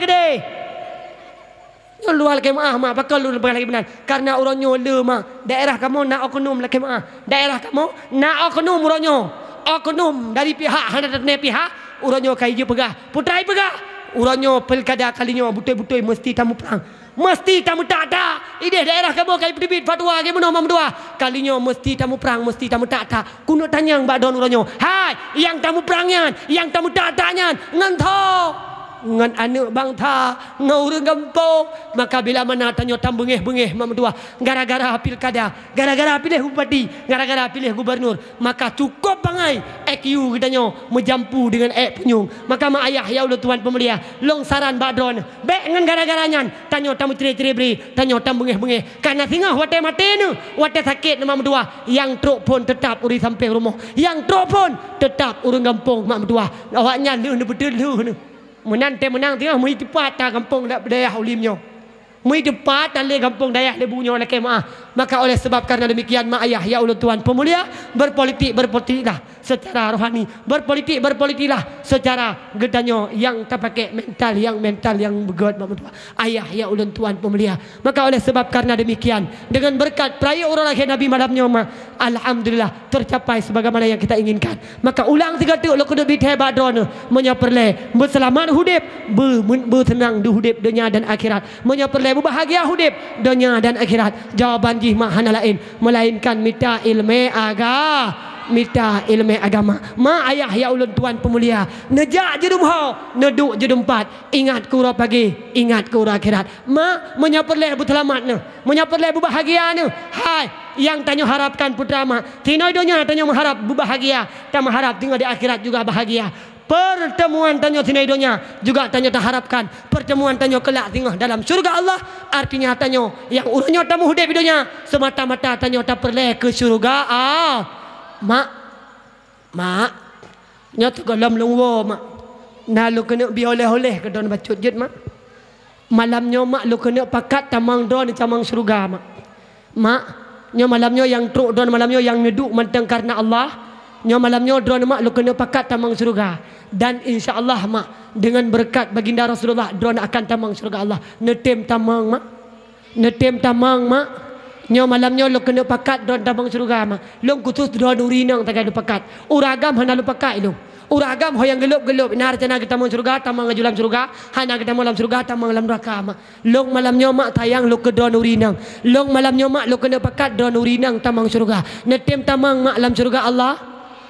yang luar kemah mah, bakal lu lebih lagi benar. Karena uronyo le mah, daerah kamu nak oknum lagi mah. Daerah kamu nak oknum uronyo. Oknum dari pihak hendak dari pihak uronyo kayu pegah, putai pegah. Uronyo pelkada kalinya butoi butoi mesti tamu perang. Mesti tamu tak ada. Ide daerah kamu kayu pribit fatwa kamu mana mam dua. Kalinya mesti tamu perang, mesti tamu tak ada. Kuno tanya yang badon uronyo. Hai, yang tamu perangnya, yang tamu tak tanya, ngantok ngan anu bangta ngau regempo maka bila mana tanya tambungih bungih mamdua gara-gara pilkada gara-gara pilih bupati gara-gara pilih gubernur maka cukup pangai kita kitanyo menjampu dengan ek penyung maka mak ayah ya Allah tuan pemulia long saran badron be ngan gara-garanya tanya tamu ceri-ceri beri tanya tambungih bungih karena singah wate mate nu wate sakit mamdua yang truk pun tetap uri sampai rumah yang truk pun tetap urang kampung mamdua awaknya lu ne betul lu ne Menang tem menang tengah mui tepat ta kampung dak daya ulimnyo. Mui tepat tale kampung daya lebunyo nak kemah. Maka oleh sebab karena demikian ma ayah ya ulun tuan pemulia berpolitik berpolitiklah secara rohani berpolitik berpolitiklah secara gedanyo yang tak pakai mental yang mental yang begot mamut ayah ya ulun tuan pemulia maka oleh sebab karena demikian dengan berkat perayaan urang lahir nabi malamnya ma alhamdulillah tercapai sebagaimana yang kita inginkan maka ulang tiga tu lu kudu bit hebat drone menyaperle berselamat ber bertenang di hudip dunia dan akhirat menyaperle berbahagia hudip dunia dan akhirat jawaban lagi makna lain melainkan minta ilmu agama minta ilmu agama Ma ayah ya ulun tuan pemulia nejak je dumho neduk je dumpat ingat kura pagi ingat kura akhirat Ma leh mak menyapurleh betulamat leh menyapurleh bahagia ne hai yang tanya harapkan putra ma, tino idonya tanya mengharap berbahagia tak harap tinggal di akhirat juga bahagia Pertemuan tanya sini hidupnya Juga tanya terharapkan Pertemuan tanya kelak tinggal dalam syurga Allah Artinya tanya Yang urunya tamu hidup hidupnya Semata-mata tanya tak perlu ke syurga ah, Mak Mak Nyata kalam lungwa mak Nalu kena biar oleh-oleh ke dalam bacut jid mak Malamnya mak lu kena pakat tamang dron tamang syurga mak Mak Nyo malamnya yang truk dron malamnya yang nyeduk mentang karena Allah Nyo malamnya drone mak lu kena pakat tamang surga. Dan insyaAllah mak. Dengan berkat baginda Rasulullah. Drone akan tamang surga Allah. netem tamang mak. netem tamang mak. Nyo malamnya lu kena pakat drone tamang surga mak. Lu khusus drone urinang tak ada pakat. Uragam hana lu pakat lu. Uragam hoyang gelup-gelup. Ini hari tanah kita surga. Tamang ke dalam surga. Hana kita malam surga. Tamang dalam neraka mak. Lu malamnya mak tayang lu ke drone urinang. Lu malamnya mak lu kena pakat drone urinang tamang surga. netem tamang mak dalam surga Allah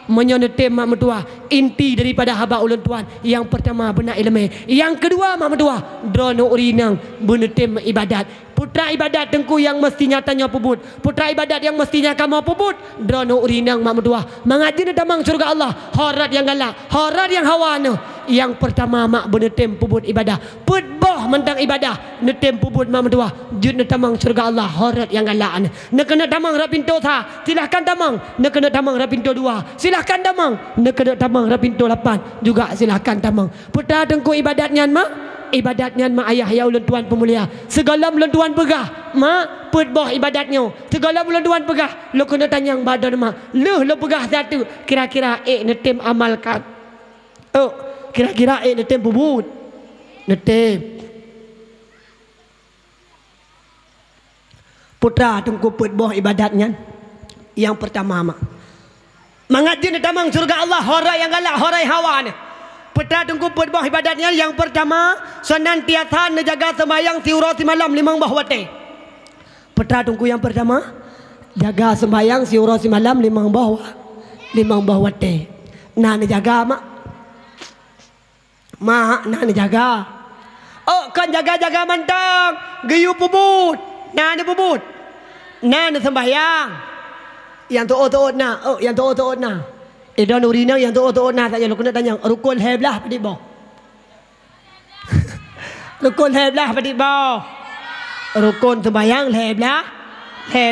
menyona tema mertua inti daripada haba ulun tuan yang pertama benar ilmu yang kedua mertua drone urinang benar tema ibadat Putra ibadat tengku yang mestinya tanya pebut. Putra ibadat yang mestinya kamu pebut. Drono urinang mak mudua. Mengajin damang surga Allah. Horat yang galak. Horat yang hawa no. Yang pertama mak bunuh pebut ibadah. Put boh mentang ibadah. Netem pebut mak mudua. Jut damang surga Allah. Horat yang galak no. Nak kena damang rapinto sa. Silahkan damang. Nak kena damang rapinto dua. Silahkan damang. Nak kena damang rapinto lapan. Juga silahkan damang. Putra tengku ibadatnya mak ibadatnya mak ayah ya ulun tuan pemulia. Segala ulun tuan pegah. Mak put boh ibadatnya. Segala ulun tuan pegah. Lu kena tanya yang badan mak. Lu lu pegah satu. Kira-kira eh netim amalkan. Oh, kira-kira eh netim bubut. Netim. Putra tunggu put boh ibadatnya. Yang pertama mak. Mangat netamang surga Allah horai yang galak horai hawa ni peta tungku berbah ibadatnya yang pertama senantiasa menjaga sembahyang siuro si malam limang bahwate peta tungku yang pertama jaga sembahyang siuro si malam limang bahwa limang bahwate nah menjaga mak mak nah menjaga oh kan jaga jaga mantang gayu pubut nah ni pubut nah sembahyang yang tu oh tu oh nah oh yang tu oh tu oh nah Eh, Ida nuri yang tu tu nak tanya lu kena tanya rukun hai belah padi bo. Rukun hai belah padi bo. Rukun sembahyang hai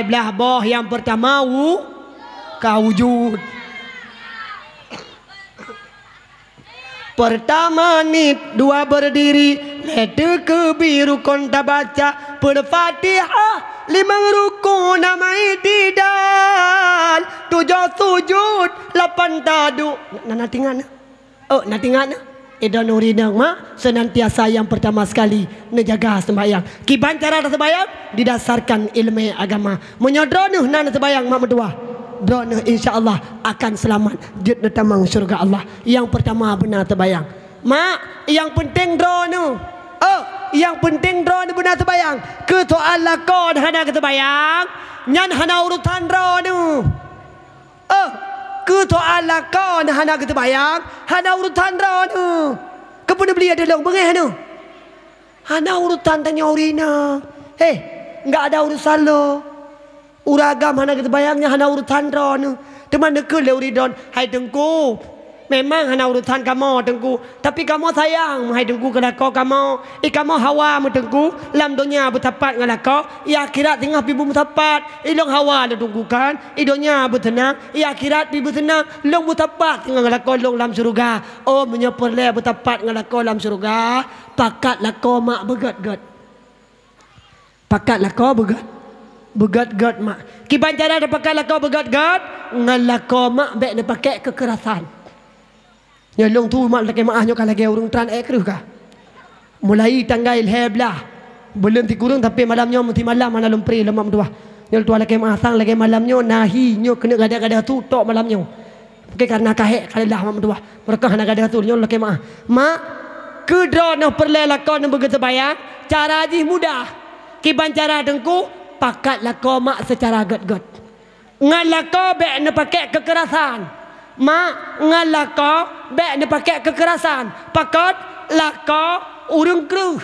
belah. bo yang pertama wu ka wujud. Pertama ni dua berdiri Letuk biru நெட்டுக் கூபிரு கொண்ட பாச்சா புடு பாட்டியா லிமருக்கும் நமை திடால் துஜோ சுஜுட் லப்பந்தாது நான் நாட்டிங்கான் ஓ நாட்டிங்கான் Edan Urinang mah senantiasa yang pertama sekali menjaga sembahyang. Kiban cara sembahyang didasarkan ilmu agama. Menyodron nan sembahyang mah berdua. insya Allah akan selamat jut datang surga Allah. Yang pertama benar sembahyang. Mak, yang penting draw ni. Oh, yang penting draw ni benda terbayang. Ketua Allah kod hana terbayang. Nyan hana urutan draw ni. Oh, ketua Allah kod hana terbayang. Hana urutan draw ni. Kepada beliau ada lelong bengih ni. Hana urutan tanya orina. Eh, hey, enggak ada urusan lo. Uragam hana terbayangnya hana urutan draw ni. Teman dekul leuridon, hai tengku. Memang hana urusan kamu tengku, tapi kamu sayang mai tengku kena kau kamu. I eh, kamu hawa mu tengku, lam dunia betapat ngalah kau. I akhirat tengah bibu betapat, i eh, long hawa ada tengku kan? I eh, dunia betenang, i akhirat bibu tenang, long betapat tengah ngalah kau long lam surga. Oh menyepur le betapat ngalah kau lam surga. Pakat lah kau mak begat gat. Pakat lah kau begat. Begat gat mak. Kibancara dapat kalah kau begat gat. Ngalah kau mak baik dia pakai kekerasan. Nyolong ya, tu mak lagi maah nyokal lagi urung tran ekruh ka. Mulai tanggal hebla. Belum ti kurung tapi malam nyom ti malam mana lumpri lemam tua. Nyol tua lagi maah sang lagi malam nyom nahi nyok kena gada gada tu tok malam nyom. Mungkin karena kahe kalau dah mampu tua. Mereka hendak gada tu nyol lagi maah. Ma kedua no perle lakon begitu bayang. Cara aji mudah. Kiban cara dengku pakat lakon mak secara got got. Ngalakon be ne pakai kekerasan mak ngalaka baik ni pakai kekerasan pakat laka urung kru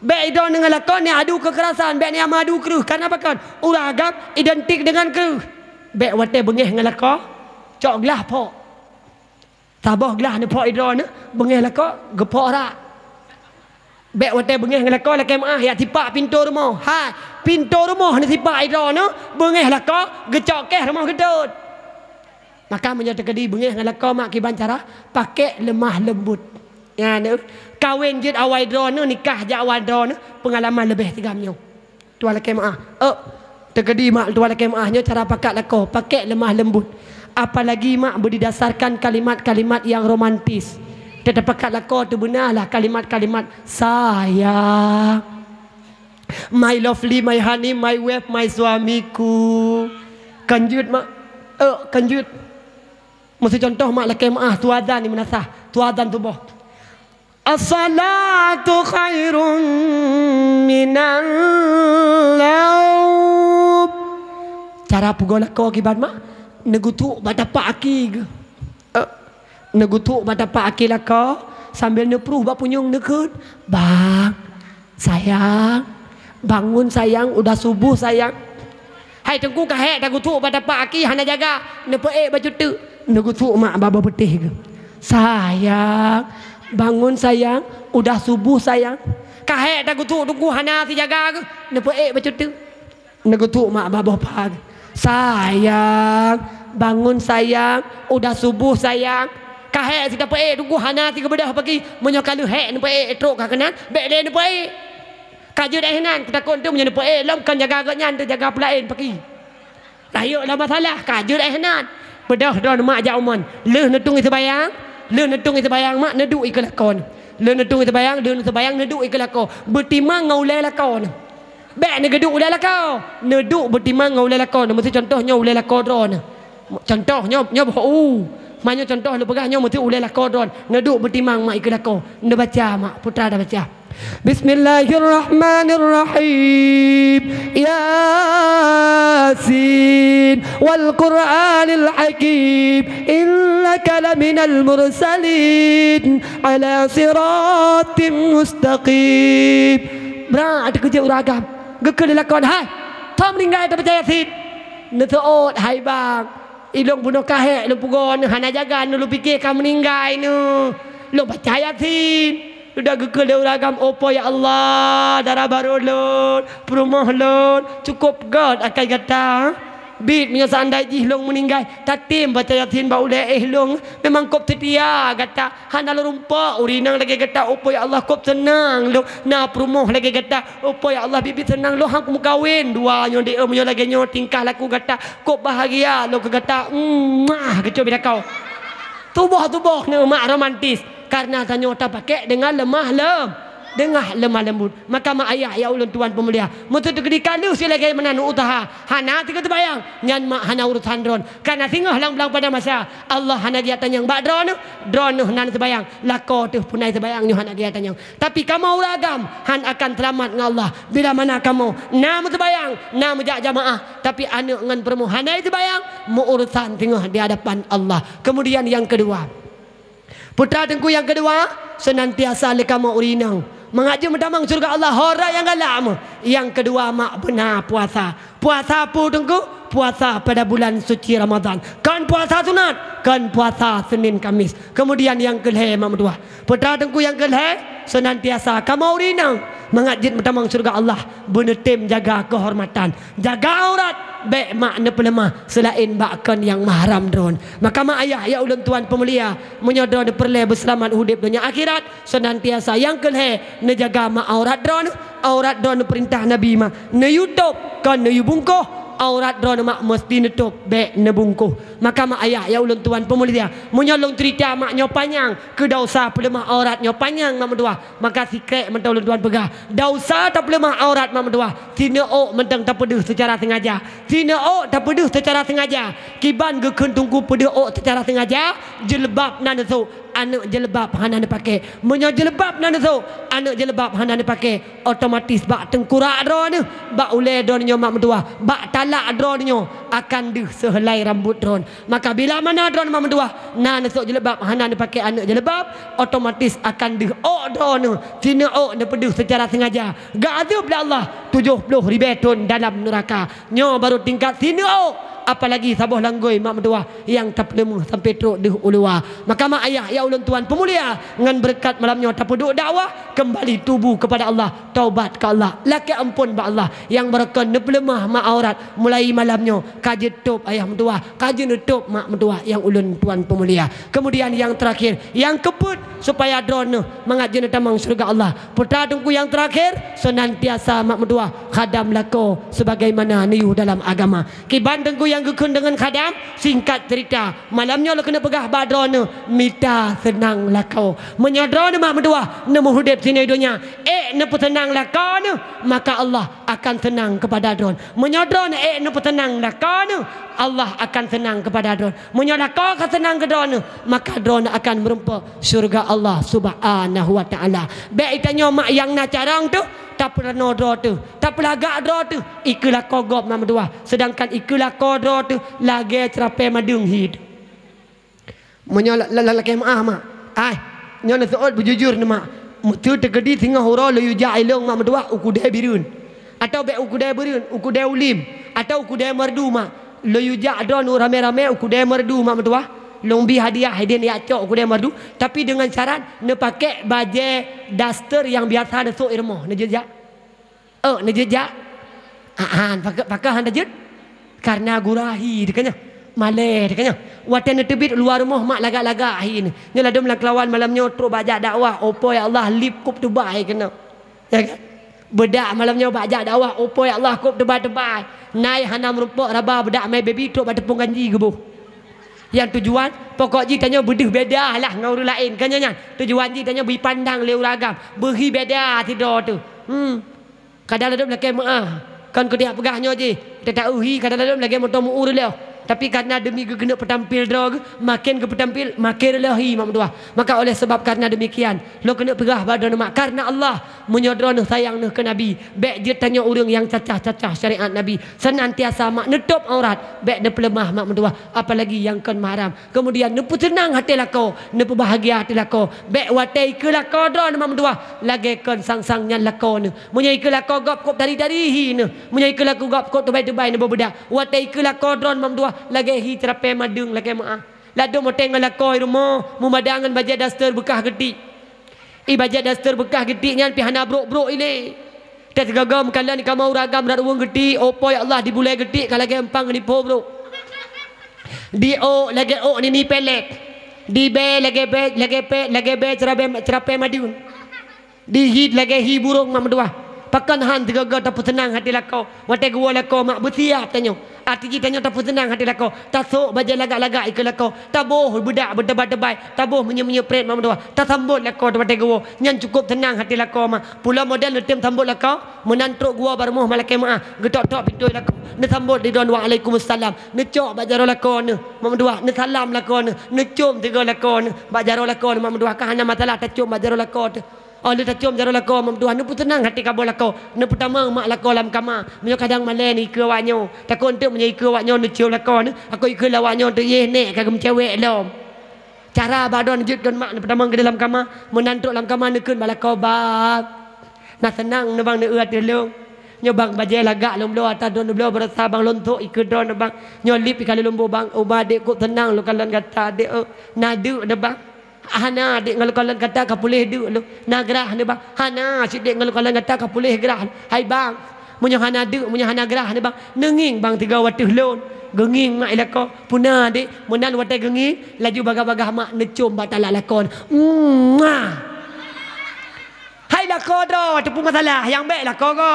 baik ido dengan laka ni adu kekerasan baik ni ama adu kru kerana apa kan ulah agak identik dengan kru baik wate bengih dengan laka cok gelah pok tabah gelah ni pok ido ni bengih laka gepok rak Bek wate bengih dengan laka lakai maah ya tipak pintu rumah. Hai pintu rumah ni tipak idron. ni bengih laka gecok keh rumah gedut. Maka menyata kedi bengih dengan lekau mak kiban cara pakai lemah lembut. Ya ni. Kawin jid awal drone nikah jak awal drone pengalaman lebih tiga minggu. Tua lelaki maah. Oh, terkedi mak tua lelaki maahnya cara pakai lekau lah pakai lemah lembut. Apalagi mak berdasarkan kalimat-kalimat yang romantis. Kita pakat lekau lah tu benarlah kalimat-kalimat saya. My lovely, my honey, my wife, my suamiku. Kanjut mak. Eh, oh, kanjut. Mesti contoh mak lelaki ma'ah tu adhan ni menasah. Tu adhan tu boh. As-salatu khairun minan laub. Cara pugo nak kau kibat mak? Negutu bata pak aki ke? Uh. Eh. Negutu bata pak aki lah kau. Sambil nepruh bak punyung nekut. Bang, sayang. Bangun sayang, udah subuh sayang. Hai tengku kahek dah gutuk pada pak aki. Hana jaga. Nepuk eh baju tu nunggu tu mak bapa betih, ke. Sayang, bangun sayang, udah subuh sayang. Kahe dah gutu tunggu hana si jaga ke. Nepo eh baca tu. Nunggu tu mak bapa pag. Sayang, bangun sayang, udah subuh sayang. Kahe si dapat eh tunggu hana si kebedah pergi menyokalu hek nepo eh truk ka kenan. Bek le nepo eh. Kaju dah nan kita kontu menyo nepo eh lom kan jaga gaknya tu jaga pelain lain pergi. Lah, yuk lah masalah kajur eh nan. Pedah dan mak ajak umon. Leh netung itu bayang. Leh netung itu bayang mak nedu ikelakon. Leh netung itu bayang, leh netung bayang nedu ikelakon. Bertimang ngau lelah kau. Bek ne geduk ulah lakau. Neduk bertimang ngau lelah kau. Mesti contohnya ulah lakau drone. Contohnya nyob hu. Uh. Manya contoh lu pegah nyomu tu ulah lakodon. Ngeduk bertimang mak ikut aku. baca mak putra dah baca. Bismillahirrahmanirrahim Yasin wal Qur'anil Hakim innaka laminal mursalin ala siratim mustaqim Bra ada kerja uragam gekel lakon hai tam ringai tak percaya sit nete hai bang Ilung bunuh kahek lu pugon hanya jaga nu lu fikir kau meninggal nu. Lu percaya tin. Udah gugur dia uragam opo ya Allah darah baru lu, perumah lu, cukup God akan kata. Ha? bit minyak sandai jihlong meninggai tatim baca yatin eh ehlong memang kop tetia kata hana lorumpa urinang lagi kata opo ya Allah kop senang lo na perumoh lagi kata opo ya Allah bibi senang lo hang kawin dua nyo de om lagi nyo tingkah laku kata kop bahagia lo kata mah kecho bila kau tubuh tubuh ni mak romantis karena tanyo ta pakai dengan lemah lem dengah lemah lembut maka mak ayah ya ulun tuan pemulia mutu tegedikan lu sila lagi menan utaha hana tiga terbayang nyan mak hana urut handron karena singgah lang-lang pada masa Allah hana dia yang badron. dron dron nan terbayang lako tu punai terbayang nyuh hana dia tanyang tapi kamu uragam han akan teramat dengan Allah bila mana kamu nama terbayang Nama jak jamaah tapi anu dengan permu hana bayang. mu urusan tengah di hadapan Allah kemudian yang kedua Putra tengku yang kedua senantiasa lekamu urinang mengaji mendamang surga Allah hora yang galam. Yang kedua mak benar puasa. Puasa apa tunggu? Puasa pada bulan suci Ramadan. Kan puasa sunat? Kan puasa Senin Kamis. Kemudian yang kelima mak dua. Petang tunggu yang kelima senantiasa kamu orang mengajit bertambang surga Allah benetim jaga kehormatan jaga aurat baik makna pelemah selain bakkan yang mahram drone maka mak ayah ya ulun tuan pemulia menyodor de perle berselamat hidup dunia akhirat senantiasa yang kelhe menjaga mak aurat drone aurat drone perintah nabi mah ne youtube kan ne bungkoh aurat dron mak mesti netop be nebungkuh maka mak ayah ya ulun tuan pemulia menyolong cerita maknya panjang ke dausa pelema auratnya panjang mak mentua maka sikrek mentau ulun tuan pegah dausa tak pelema aurat mak mentua sina o mentang tak peduh secara sengaja tine o tak peduh secara sengaja kiban ge kentungku peduh o secara sengaja jelebab nan anak jelebab hana ne pakai menya jelebab nan tu anak jelebab hana ne pakai otomatis bak tengkurak dro ne bak ule dro ne mak mentua bak talak dro nyo akan de sehelai rambut dro maka bila mana dro ne mak mentua nan tu jelebab hana ne pakai anak jelebab otomatis akan de o dro ne tina o ne pedu secara sengaja gak ada pula Allah 70 ribu ton dalam neraka nyo baru tingkat tina o apalagi sabuh langgoi mak mendua yang tak lemu sampai teruk di ulua maka mak ayah ya ulun tuan pemulia dengan berkat malamnya tak duduk dakwah kembali tubuh kepada Allah taubat ke Allah laki ampun ba Allah yang berkat ne pelemah mak aurat mulai malamnya kaje tutup ayah mendua kaje tutup mak mendua yang ulun tuan pemulia kemudian yang terakhir yang keput supaya drone mengajin tamang surga Allah putra tungku yang terakhir senantiasa mak mendua khadam lako sebagaimana niu dalam agama kibandengku yang gugun dengan kadam singkat cerita malamnya lo kena pegah badrona mita senang lah kau menyadrona mak berdua, nama hudep sini dunia eh nepu senang lah kau ne maka Allah akan senang kepada dron menyadrona eh nepu senang lah kau ne Allah akan senang kepada dron menyadrona kau akan senang ke dron maka dron akan merumpa syurga Allah subhanahu wa ta'ala baik tanya mak yang nak carang tu tak pula nodo tu tak pernah agak do tu ikulah kogop nama dua sedangkan ikulah kodo tu lagi cerapai madung hid menyolak lalaki ma'ah mak ay nyolak seolah berjujur ni mak tu tegedi singa hura layu jailong nama dua ukudai birun atau baik ukudai birun ukudai ulim atau ukudai merdu mak layu jak don rame-rame ukudai merdu mak mertua nombi hadiah hadiah ni acok aku dia merdu tapi dengan syarat ne pakai baje duster yang biasa ada sok irmo ne jeja oh eh, ne jeja aan ah, pakai pakai handa jeut karena gurahi dekanya malai dekanya waten tebit luar rumah mak laga-laga hin ne lado melak lawan malamnya tro bajak dakwah opo ya Allah lip kup tu bai kena ya kan bedak malamnya bajak dakwah opo ya Allah kup tebai-tebai naik hanam rupok raba bedak mai baby tro batepung ganji gebuh yang tujuan pokok ji tanya bedah lah ngau orang lain kan nyanyan tujuan ji tanya beri pandang oleh orang agam beri bedah tidur tu hmm kadang-kadang lagi maaf ah. kan ketiak pegahnya ji kita tahu hi kadang-kadang lagi motor mu'ur leo tapi karena demi gegenuk petampil dog, makin ke pertampil, makin lehi mak mertua. Maka oleh sebab karena demikian, lo kena pegah badan nama. Karena Allah menyodor nuh sayang ke Nabi. Bek dia tanya orang yang cacah-cacah syariat Nabi. Senantiasa mak netop aurat. Bek dia pelemah mak mertua. Apalagi yang kan mahram. Kemudian nupu tenang hati lah kau. Nupu bahagia hati lah kau. Baik watai ke lah kau dah nama mertua. Lagi kan sang-sang lah kau ni. Menyai ke lah kau gop kop tari-tari ni. Menyai ke lah kau gop kop tu baik-tubai ni berbeda. Watai ke lah kau dah nama mertua lagi hi terape madung lagi ma. Lado mo tengah lakoi rumah, mu madangan baca daster bekah gedi. I eh, baca daster bekah gedi ni pi hana bro bro ini. Tet gagam kalian kamu ragam dan uang gedi, Oppo ya Allah dibulai gedi kalau lagi empang ni po bro. Di o lagi o ni ni pelek. Di b lagi b lagi pe lagi b cerape cerape madung. Di hit lagi hi burung mam Pakan han tergagal tapi senang hati lakau. Wate gua lakau mak betia tanya. Ati ji tanya tapi senang hati lakau. Taso baje laga-laga ik lakau. Taboh budak berdebat-debat. Taboh menyemnya pret mak mendua. Ta sambut lakau wate gua. Nyan cukup senang hati lakau mak. Pula model letem sambut lakau. Menantuk gua bermuh malakai mak. Getok-tok pintu lakau. Ne sambut di don waalaikumsalam. Lah ne cok bajaro lakau ne. Mak mendua. Lah ne salam lakau ne. Ne cum tiga lakau ne. Bajaro lakau ne mak mendua. Kahana matalah tak cum bajaro lakau Oh, dia tercium jarum lako, mam tuan. Nupu tenang hati kabur lako. Nupu tamang mak lako dalam kamar. Menyok kadang malay ni ikut waknya. Takut untuk menyok ikut waknya, nucium lako ni. Aku ikut lah waknya untuk yeh nek, kagum cewek lom. Cara badan jutkan mak, nupu tamang ke dalam kamar. Menantuk dalam kamar, nukun malako, bab. Nak senang, nubang ni uat dulu. Nyobang bajai lagak lom lom, atas dun lom berasa bang lontok ikut dun, nubang. Nyolip kali lom bang. Ubah dek, kok tenang, lukalan kata dek. Oh. nadu nubang. Nubang. Hana adik ngalu kalan kata ka boleh duk lu. Na gerah ni bang. Hana si dik ngalu kalan kata ka boleh gerah. Hai bang. Munyo hana duk munyo hana gerah ni bang. Nenging bang tiga watu lon. Genging mak ilako puna adik munan watu genging laju baga-baga mak necum batal lakon. Mm. Hai lako do tepu masalah yang baik lako go.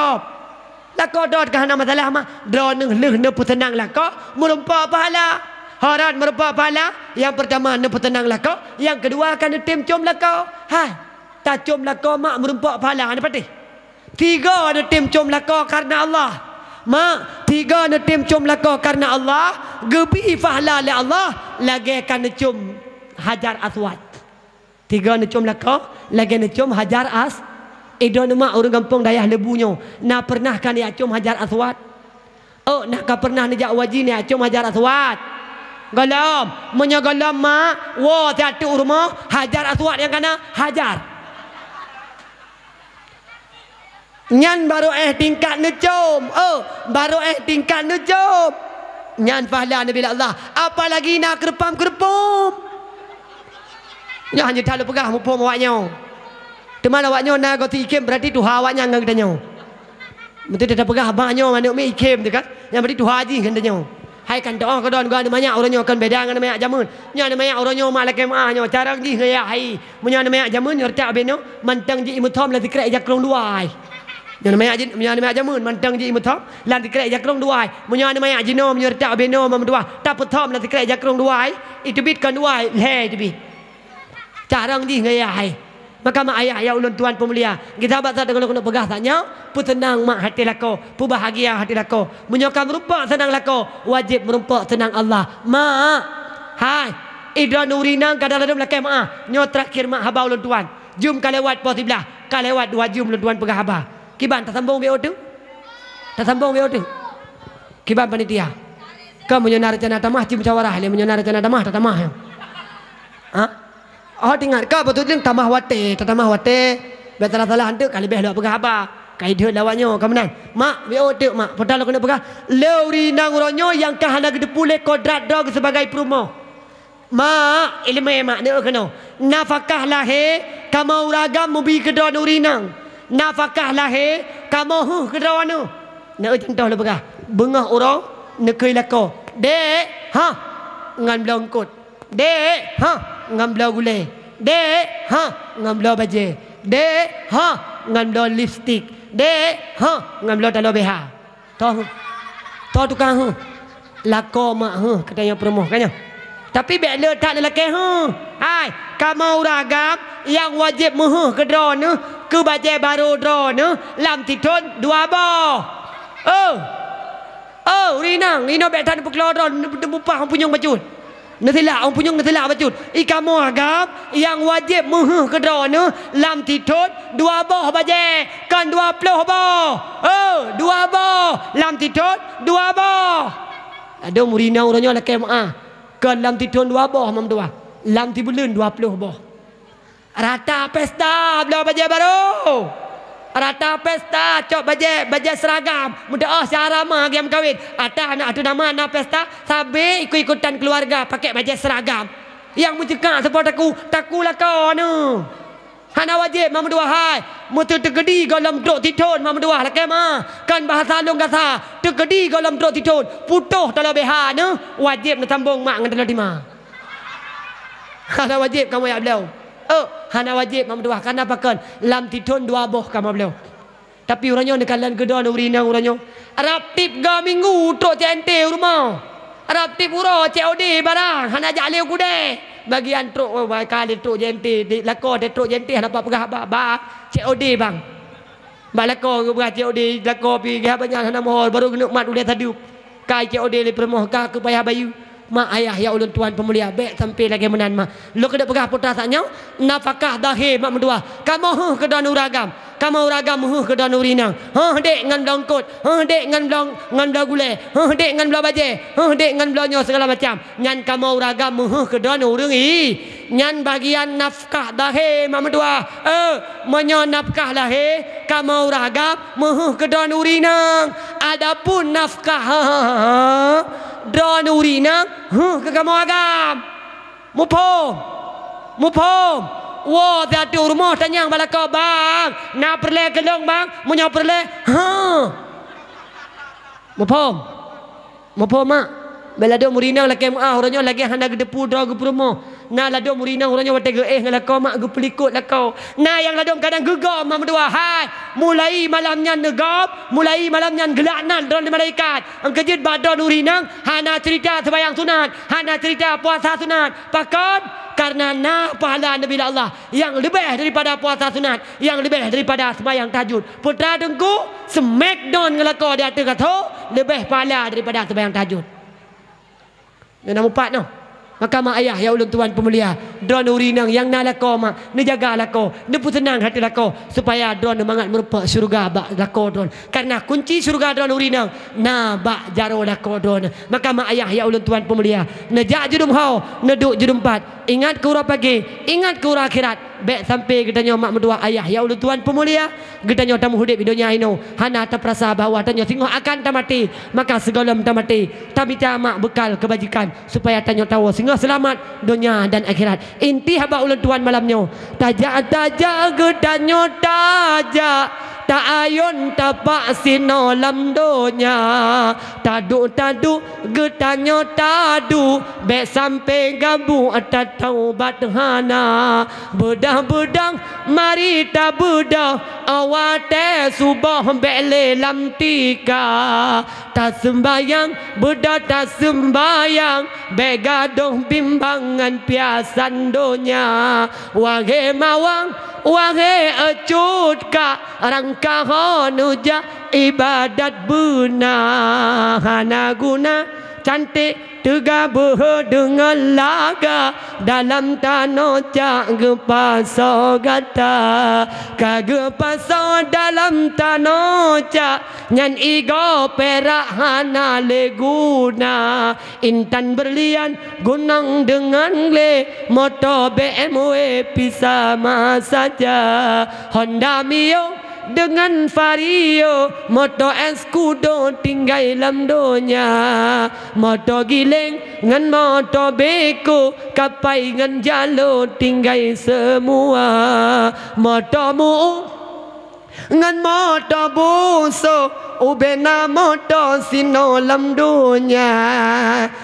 Lako do ka hana masalah mak. Dro nung lu nu putenang lako. Murumpa pahala. Harat merupakan pala. Yang pertama, nampak tenanglah kau. Yang kedua, akan tim lah kau. Hai. Tak lah kau, mak merupakan pala. Anda patih? Tiga ada tim lah kau karena Allah. Mak, tiga ada tim lah kau karena Allah. Gebi fahla oleh Allah. Lagi akan cum hajar aswat. Tiga ada lah kau. Lagi ada cum hajar as. Eh, Ido nama orang kampung dayah lebunyo. nak pernah kan ya cum hajar aswat? Oh, nak pernah nejak wajib ya cum hajar aswat? Galam Menya galam ma Wa zati urma Hajar aswat yang kena Hajar Nyan baru eh tingkat nejum Oh Baru eh tingkat nejum Nyan fahla Nabi Allah Apalagi nak kerpam kerpum Nyan hanya tak lupa kah Mumpum awaknya Teman awaknya nak kau tikim Berarti tu awaknya Nggak kita nyaw Mesti tak pegah banyak mana ikim tu kan. Yang berarti tu haji kan dia nyawa hai kan doa kedon gua ada banyak yang akan beda dengan banyak zaman nya ada orang yang malak emahnya cara ni gaya hai munya ada banyak zaman nyerta beno mantang di imutom la dikrek ja kelong duai nya ada banyak jin munya ada banyak zaman mantang di imutom la dikrek ja kelong duai munya ada banyak jino nyerta beno mam dua tapu thom la dikrek ja kelong duai itu bitkan kan duai itu bit cara ni gaya hai Maka mak ayah ya ulun tuan pemulia, kita baca dengan kena pegah tanya, pu tenang mak hati lako, pu bahagia hati lako, menyokan rupa senang lako, wajib merumpak tenang Allah. Mak, hai, idra nurinang kada lalu belaka mak. Nyo terakhir mak haba ulun tuan. Jum kalewat lewat pa sebelah, ka lewat dua jum ulun tuan pegah haba. Kiban tasambung beo tu? Tasambung beo tu? Kiban panitia. Kamu menyonar rencana tamah, cium cawarah, dia menyonar rencana tamah, tamah. Ya? Ha? Oh tinggal kau betul tu tamah wate, tamah wate. Betul betul hantu kali beh lo apa apa. Kau dia lawannya, kau menang. Mak, dia oh dia mak. Potong kau nak apa? Leuri nangronyo yang kah nak dipule kodrat dog sebagai promo. Mak, ilmu emak mak, dia kau Nafakah he, kamu uraga mubi kedua nuri nang. Nafakah he, kamu huh kedua nu. Nak contoh lo apa? Bengah orang, nak kira kau. deh, ha, ngan belangkut. deh, ha ngam beliau gule. Dek, ha, ngam beliau baje. Dek, ha, ngam beliau lipstick. de ha, ngam beliau talo beha. Toh, toh tukang ha. lakoma mak ha, kata yang promoh kanya. Tapi bek le tak lelaki ha. Hai, kamu uragam yang wajib muha ke drone ke baje baru drone lam titun dua bo. Oh. Oh, rinang, rinang bek tanpa keluar drone, tempupah punyong bajul. Ngetilak, orang punya ngetilak apa cun? Ika muagam yang wajib muhu kedua ni Lam titut dua boh baje Kan dua puluh boh Oh, dua boh Lam titut dua boh Ada murina orangnya lah ah. Kan lam titut dua boh mam dua ah? Lam tibulun dua puluh boh Rata pesta belah baje Rata pesta belah baje baru Rata pesta, cok baje, baje seragam. Muda oh si arama gem kawin. Ada anak tu nama anak pesta, Sabi ikut ikutan keluarga pakai baje seragam. Yang mencekak support aku, takulah kau anu. Hana wajib mamu dua hai. muda tegedi golam drok ton mahu dua lah kema. Ha. Kan bahasa long kasa, tegedi golam drok ton. Putoh dalam beha anu. Wajib nak sambung mak dengan dalam dimah. Hana wajib kamu ya beliau. Oh, hana wajib mam dua. apa kan? Lam titun dua boh kamu beliau. Tapi urangnya di kalan gedo anu rina urangnya. Arab tip ga minggu tu cente rumah. Arab tip uro COD barang. Hana jalil kude. Bagian truk oh, kali truk jente di lako de truk hana apa pegah ba, ba COD bang. Ba lako ke pegah COD lako pi gah banyak hana mohor baru kena mat udah tadi. Kai COD le permoh ka ke payah bayu mak ayah ya ulun tuan pemulia baik sampai lagi menan mak lu kada pegah putra saknya nafkah dahir mak mendua kamu huh ke dan uragam kamu uragam huh ke dan urinang huh dek ngan belongkut huh dek ngan belong ngan belong gule huh dek ngan belong baje huh dek ngan belah segala macam nyan kamu uragam huh ke dan urungi nyan bagian nafkah dahir mak mendua eh menya nafkah lahir kamu uragam huh ke dan urinang adapun nafkah ha, ha, Dan urinang kekamuagam, mupom, mupom. Wah, dia ada rumah tanya yang balik kau bang. Nak perle gelong bang, punya perle. Huh. Mupom, mupom mak. Bela dia murinang lagi mah, orangnya lagi hendak depu dog perumah. Na ladung murina urangnya wate ge eh ngala mak ge pelikut lah Na yang ladung kadang gegar mah berdua. Hai, mulai malamnya negap, mulai malamnya gelaknan dalam di malaikat. Engkejit badan murinang. hana cerita sebayang sunat, hana cerita puasa sunat. Pakon karena na pahala Nabi lah Allah yang lebih daripada puasa sunat, yang lebih daripada sembahyang tajud. Putra dengku smackdown ngala kau dia atas kau lebih pahala daripada sembahyang tahajud. Nama empat no? Mahkamah ayah ya ulun tuan pemulia Dron urinang yang nak lako mak Ni jaga lako Ni pun senang hati lako Supaya dron mangat merupak surga bak lako dron Karena kunci surga dron urinang Na bak jaro lako dron Mahkamah ayah ya ulun tuan pemulia Nejak jedum hau Neduk jedum pat Ingat ke pagi Ingat ke akhirat Bek sampai getanya mak mertua ayah Ya Allah Tuhan pemulia Getanya tamu hudib hidupnya ini. Hana terperasa bahawa tanya singgah akan mati. Maka segala tamati Tapi tak mak bekal kebajikan Supaya tanya tahu singgah selamat dunia dan akhirat Inti haba ulang Tuhan malamnya Tajak tajak getanya tajak Ta'ayun tapak sino lam donya Taduk taduk getanya tadu Bek sampai gabu atat taubat hana Bedah-bedah marita bedah Awate subah bek lelam tika Ta sembayang bedah ta sembayang Bek gaduh bimbangan piasan donya Wahai mawang Wahai acutka, ka karonuja ibadat buna hana guna cantik tega buh dengan laga dalam tanah cak gepaso gata kagepaso dalam tanah cak nyan igo perak hana leguna intan berlian gunang dengan le moto bmw masa ja, honda mio dengan vario moto eskudo tinggal dalam dunia moto giling dengan moto beko kapai dengan jalo tinggal semua moto mu ngan moto buso ube na moto sino dunia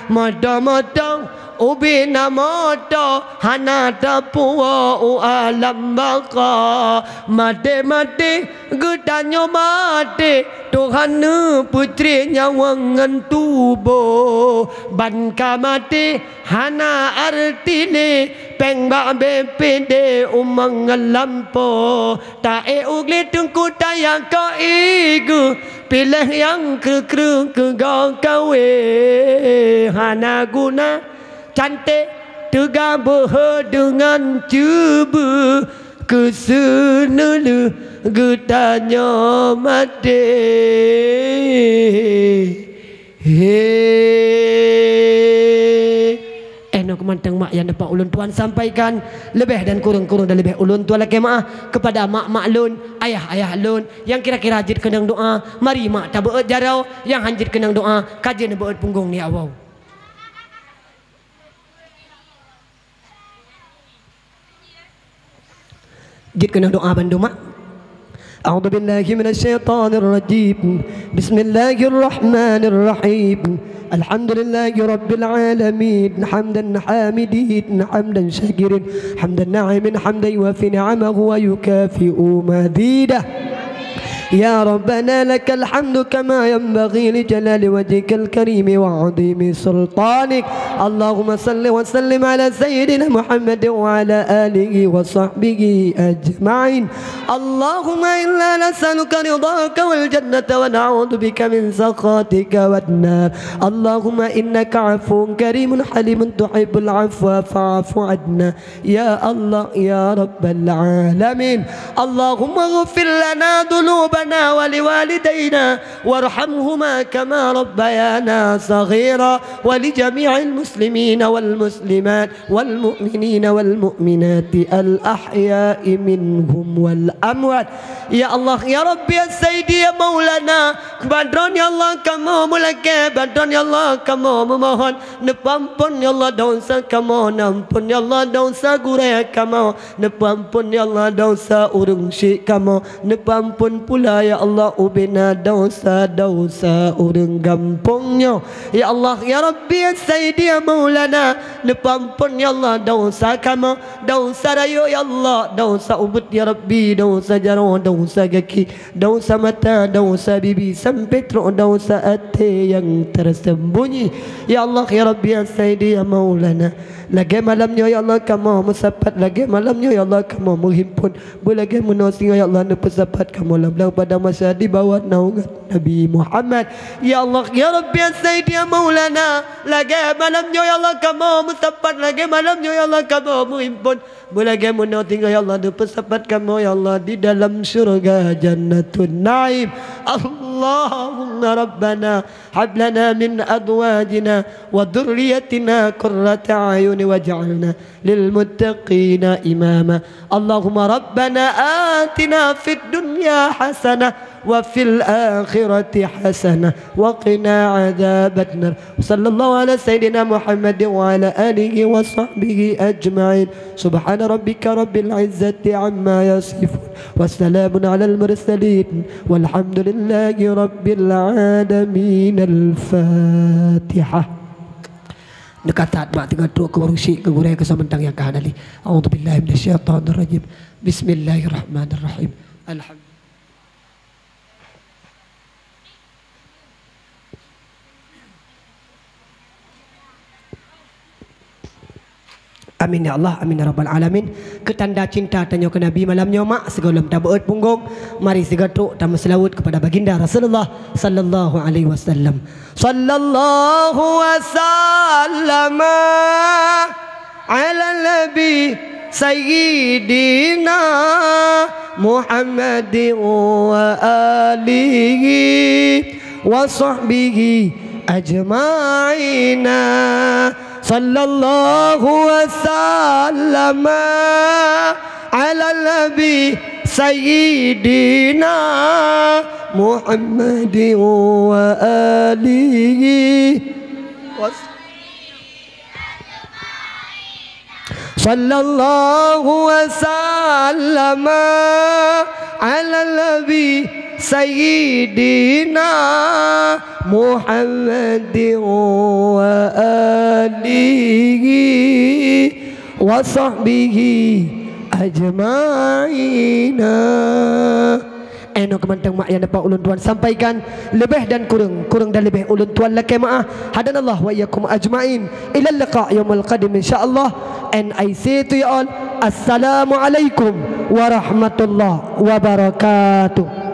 moto moto ubi nama to hana tapu o alam baka mate mate gutanyo mate Tuhan putri nyawangan tubo Banka mati Hana artile Pengba bepede Umang lampo Tae ugli tungku tayang ka igu Pilih yang kekru kegau kawe Hana guna Hana guna cantik tegak boho dengan cuba kesenulu getanya mati Enak manteng mak yang dapat ulun tuan sampaikan Lebih dan kurung-kurung dan lebih ulun tuan lelaki ma'ah Kepada mak-mak lun, ayah-ayah lun Yang kira-kira hajit kenang doa Mari mak tak berut jarau Yang hajit kenang doa Kajian berut punggung ni awal جيكنا دعاء بندوما أعوذ بالله من الشيطان الرجيم بسم الله الرحمن الرحيم الحمد لله رب العالمين حمدا حامدين حمدا شاكرين حمدا ناعما حمدا يوافي نعمه ويكافئ مزيده يا ربنا لك الحمد كما ينبغي لجلال وجهك الكريم وعظيم سلطانك اللهم صل وسلم على سيدنا محمد وعلى آله وصحبه أجمعين اللهم إنا نسألك رضاك والجنة ونعوذ بك من سخطك والنار اللهم إنك عفو كريم حليم تحب العفو فاعف عنا يا الله يا رب العالمين اللهم اغفر لنا ذنوبنا ربنا ولوالدينا وارحمهما كما ربيانا صغيرا ولجميع المسلمين والمسلمات والمؤمنين والمؤمنات الأحياء منهم والأموات يا الله يا رب يا سيدي يا مولانا بدران يا الله كما ملك بدران يا الله كما ممهن نبامبن يا الله دونسا كما نمبن يا الله دونسا غوري كما نبامبن يا الله دونسا أورنشي كما نبامبن بولا ya Allah ubina dosa dosa urang gampungnya ya Allah ya Rabbi ya Sayyidi ya Maulana nepampun ya Allah dosa kamu dosa rayu ya Allah dosa ubut ya Rabbi dosa jarang, dosa kaki dosa mata dosa bibi sampai teruk dosa hati yang tersembunyi ya Allah ya Rabbi ya Sayyidi ya Maulana lagi malamnya ya Allah kamu mesapat lagi malamnya ya Allah kamu menghimpun boleh lagi menosing ya Allah ne pesapat kamu lah bila pada masa di bawah naungan Nabi Muhammad ya Allah ya Rabbi ya Sayyidi ya Maulana lagi malamnya ya Allah kamu mesapat lagi malamnya ya Allah kamu menghimpun boleh lagi menosing ya Allah ne pesapat kamu ya Allah di dalam syurga jannatun naim Allahumma ربنا hablana min من wa وذريتنا قرة اعين العيون واجعلنا للمتقين إماما اللهم ربنا آتنا في الدنيا حسنة وفي الآخرة حسنة وقنا عذاب النار وصلى الله على سيدنا محمد وعلى آله وصحبه أجمعين سبحان ربك رب العزة عما يصفون وسلام على المرسلين والحمد لله رب العالمين الفاتحة نكتات ما تقدر تروك ورشي كبريك سمنتك يا كهدلي أعوذ بالله من الشيطان الرجيم بسم الله الرحمن الرحيم الحمد Amin ya Allah, amin ya rabbal alamin. Ketanda cinta tanya ke Nabi malamnya mak segala mentabut punggung, mari segatuk dan selawat kepada baginda Rasulullah sallallahu alaihi wasallam. Sallallahu wasallam ala nabi sayyidina Muhammad wa alihi wa sahbihi أجمعين صلى الله وسلم على النبي سيدنا محمد وآله وصحبه صلى الله وسلم على النبي سيدنا محمد وآله وصحبه أجمعين eno kemantang mak yang dapat ulun tuan sampaikan lebih dan kurang kurang dan lebih ulun tuan lakai ma'ah hadan Allah wa iyakum ajma'in ila laqa yawmul qadim insyaallah and i say to you ya all assalamualaikum alaikum warahmatullahi wabarakatuh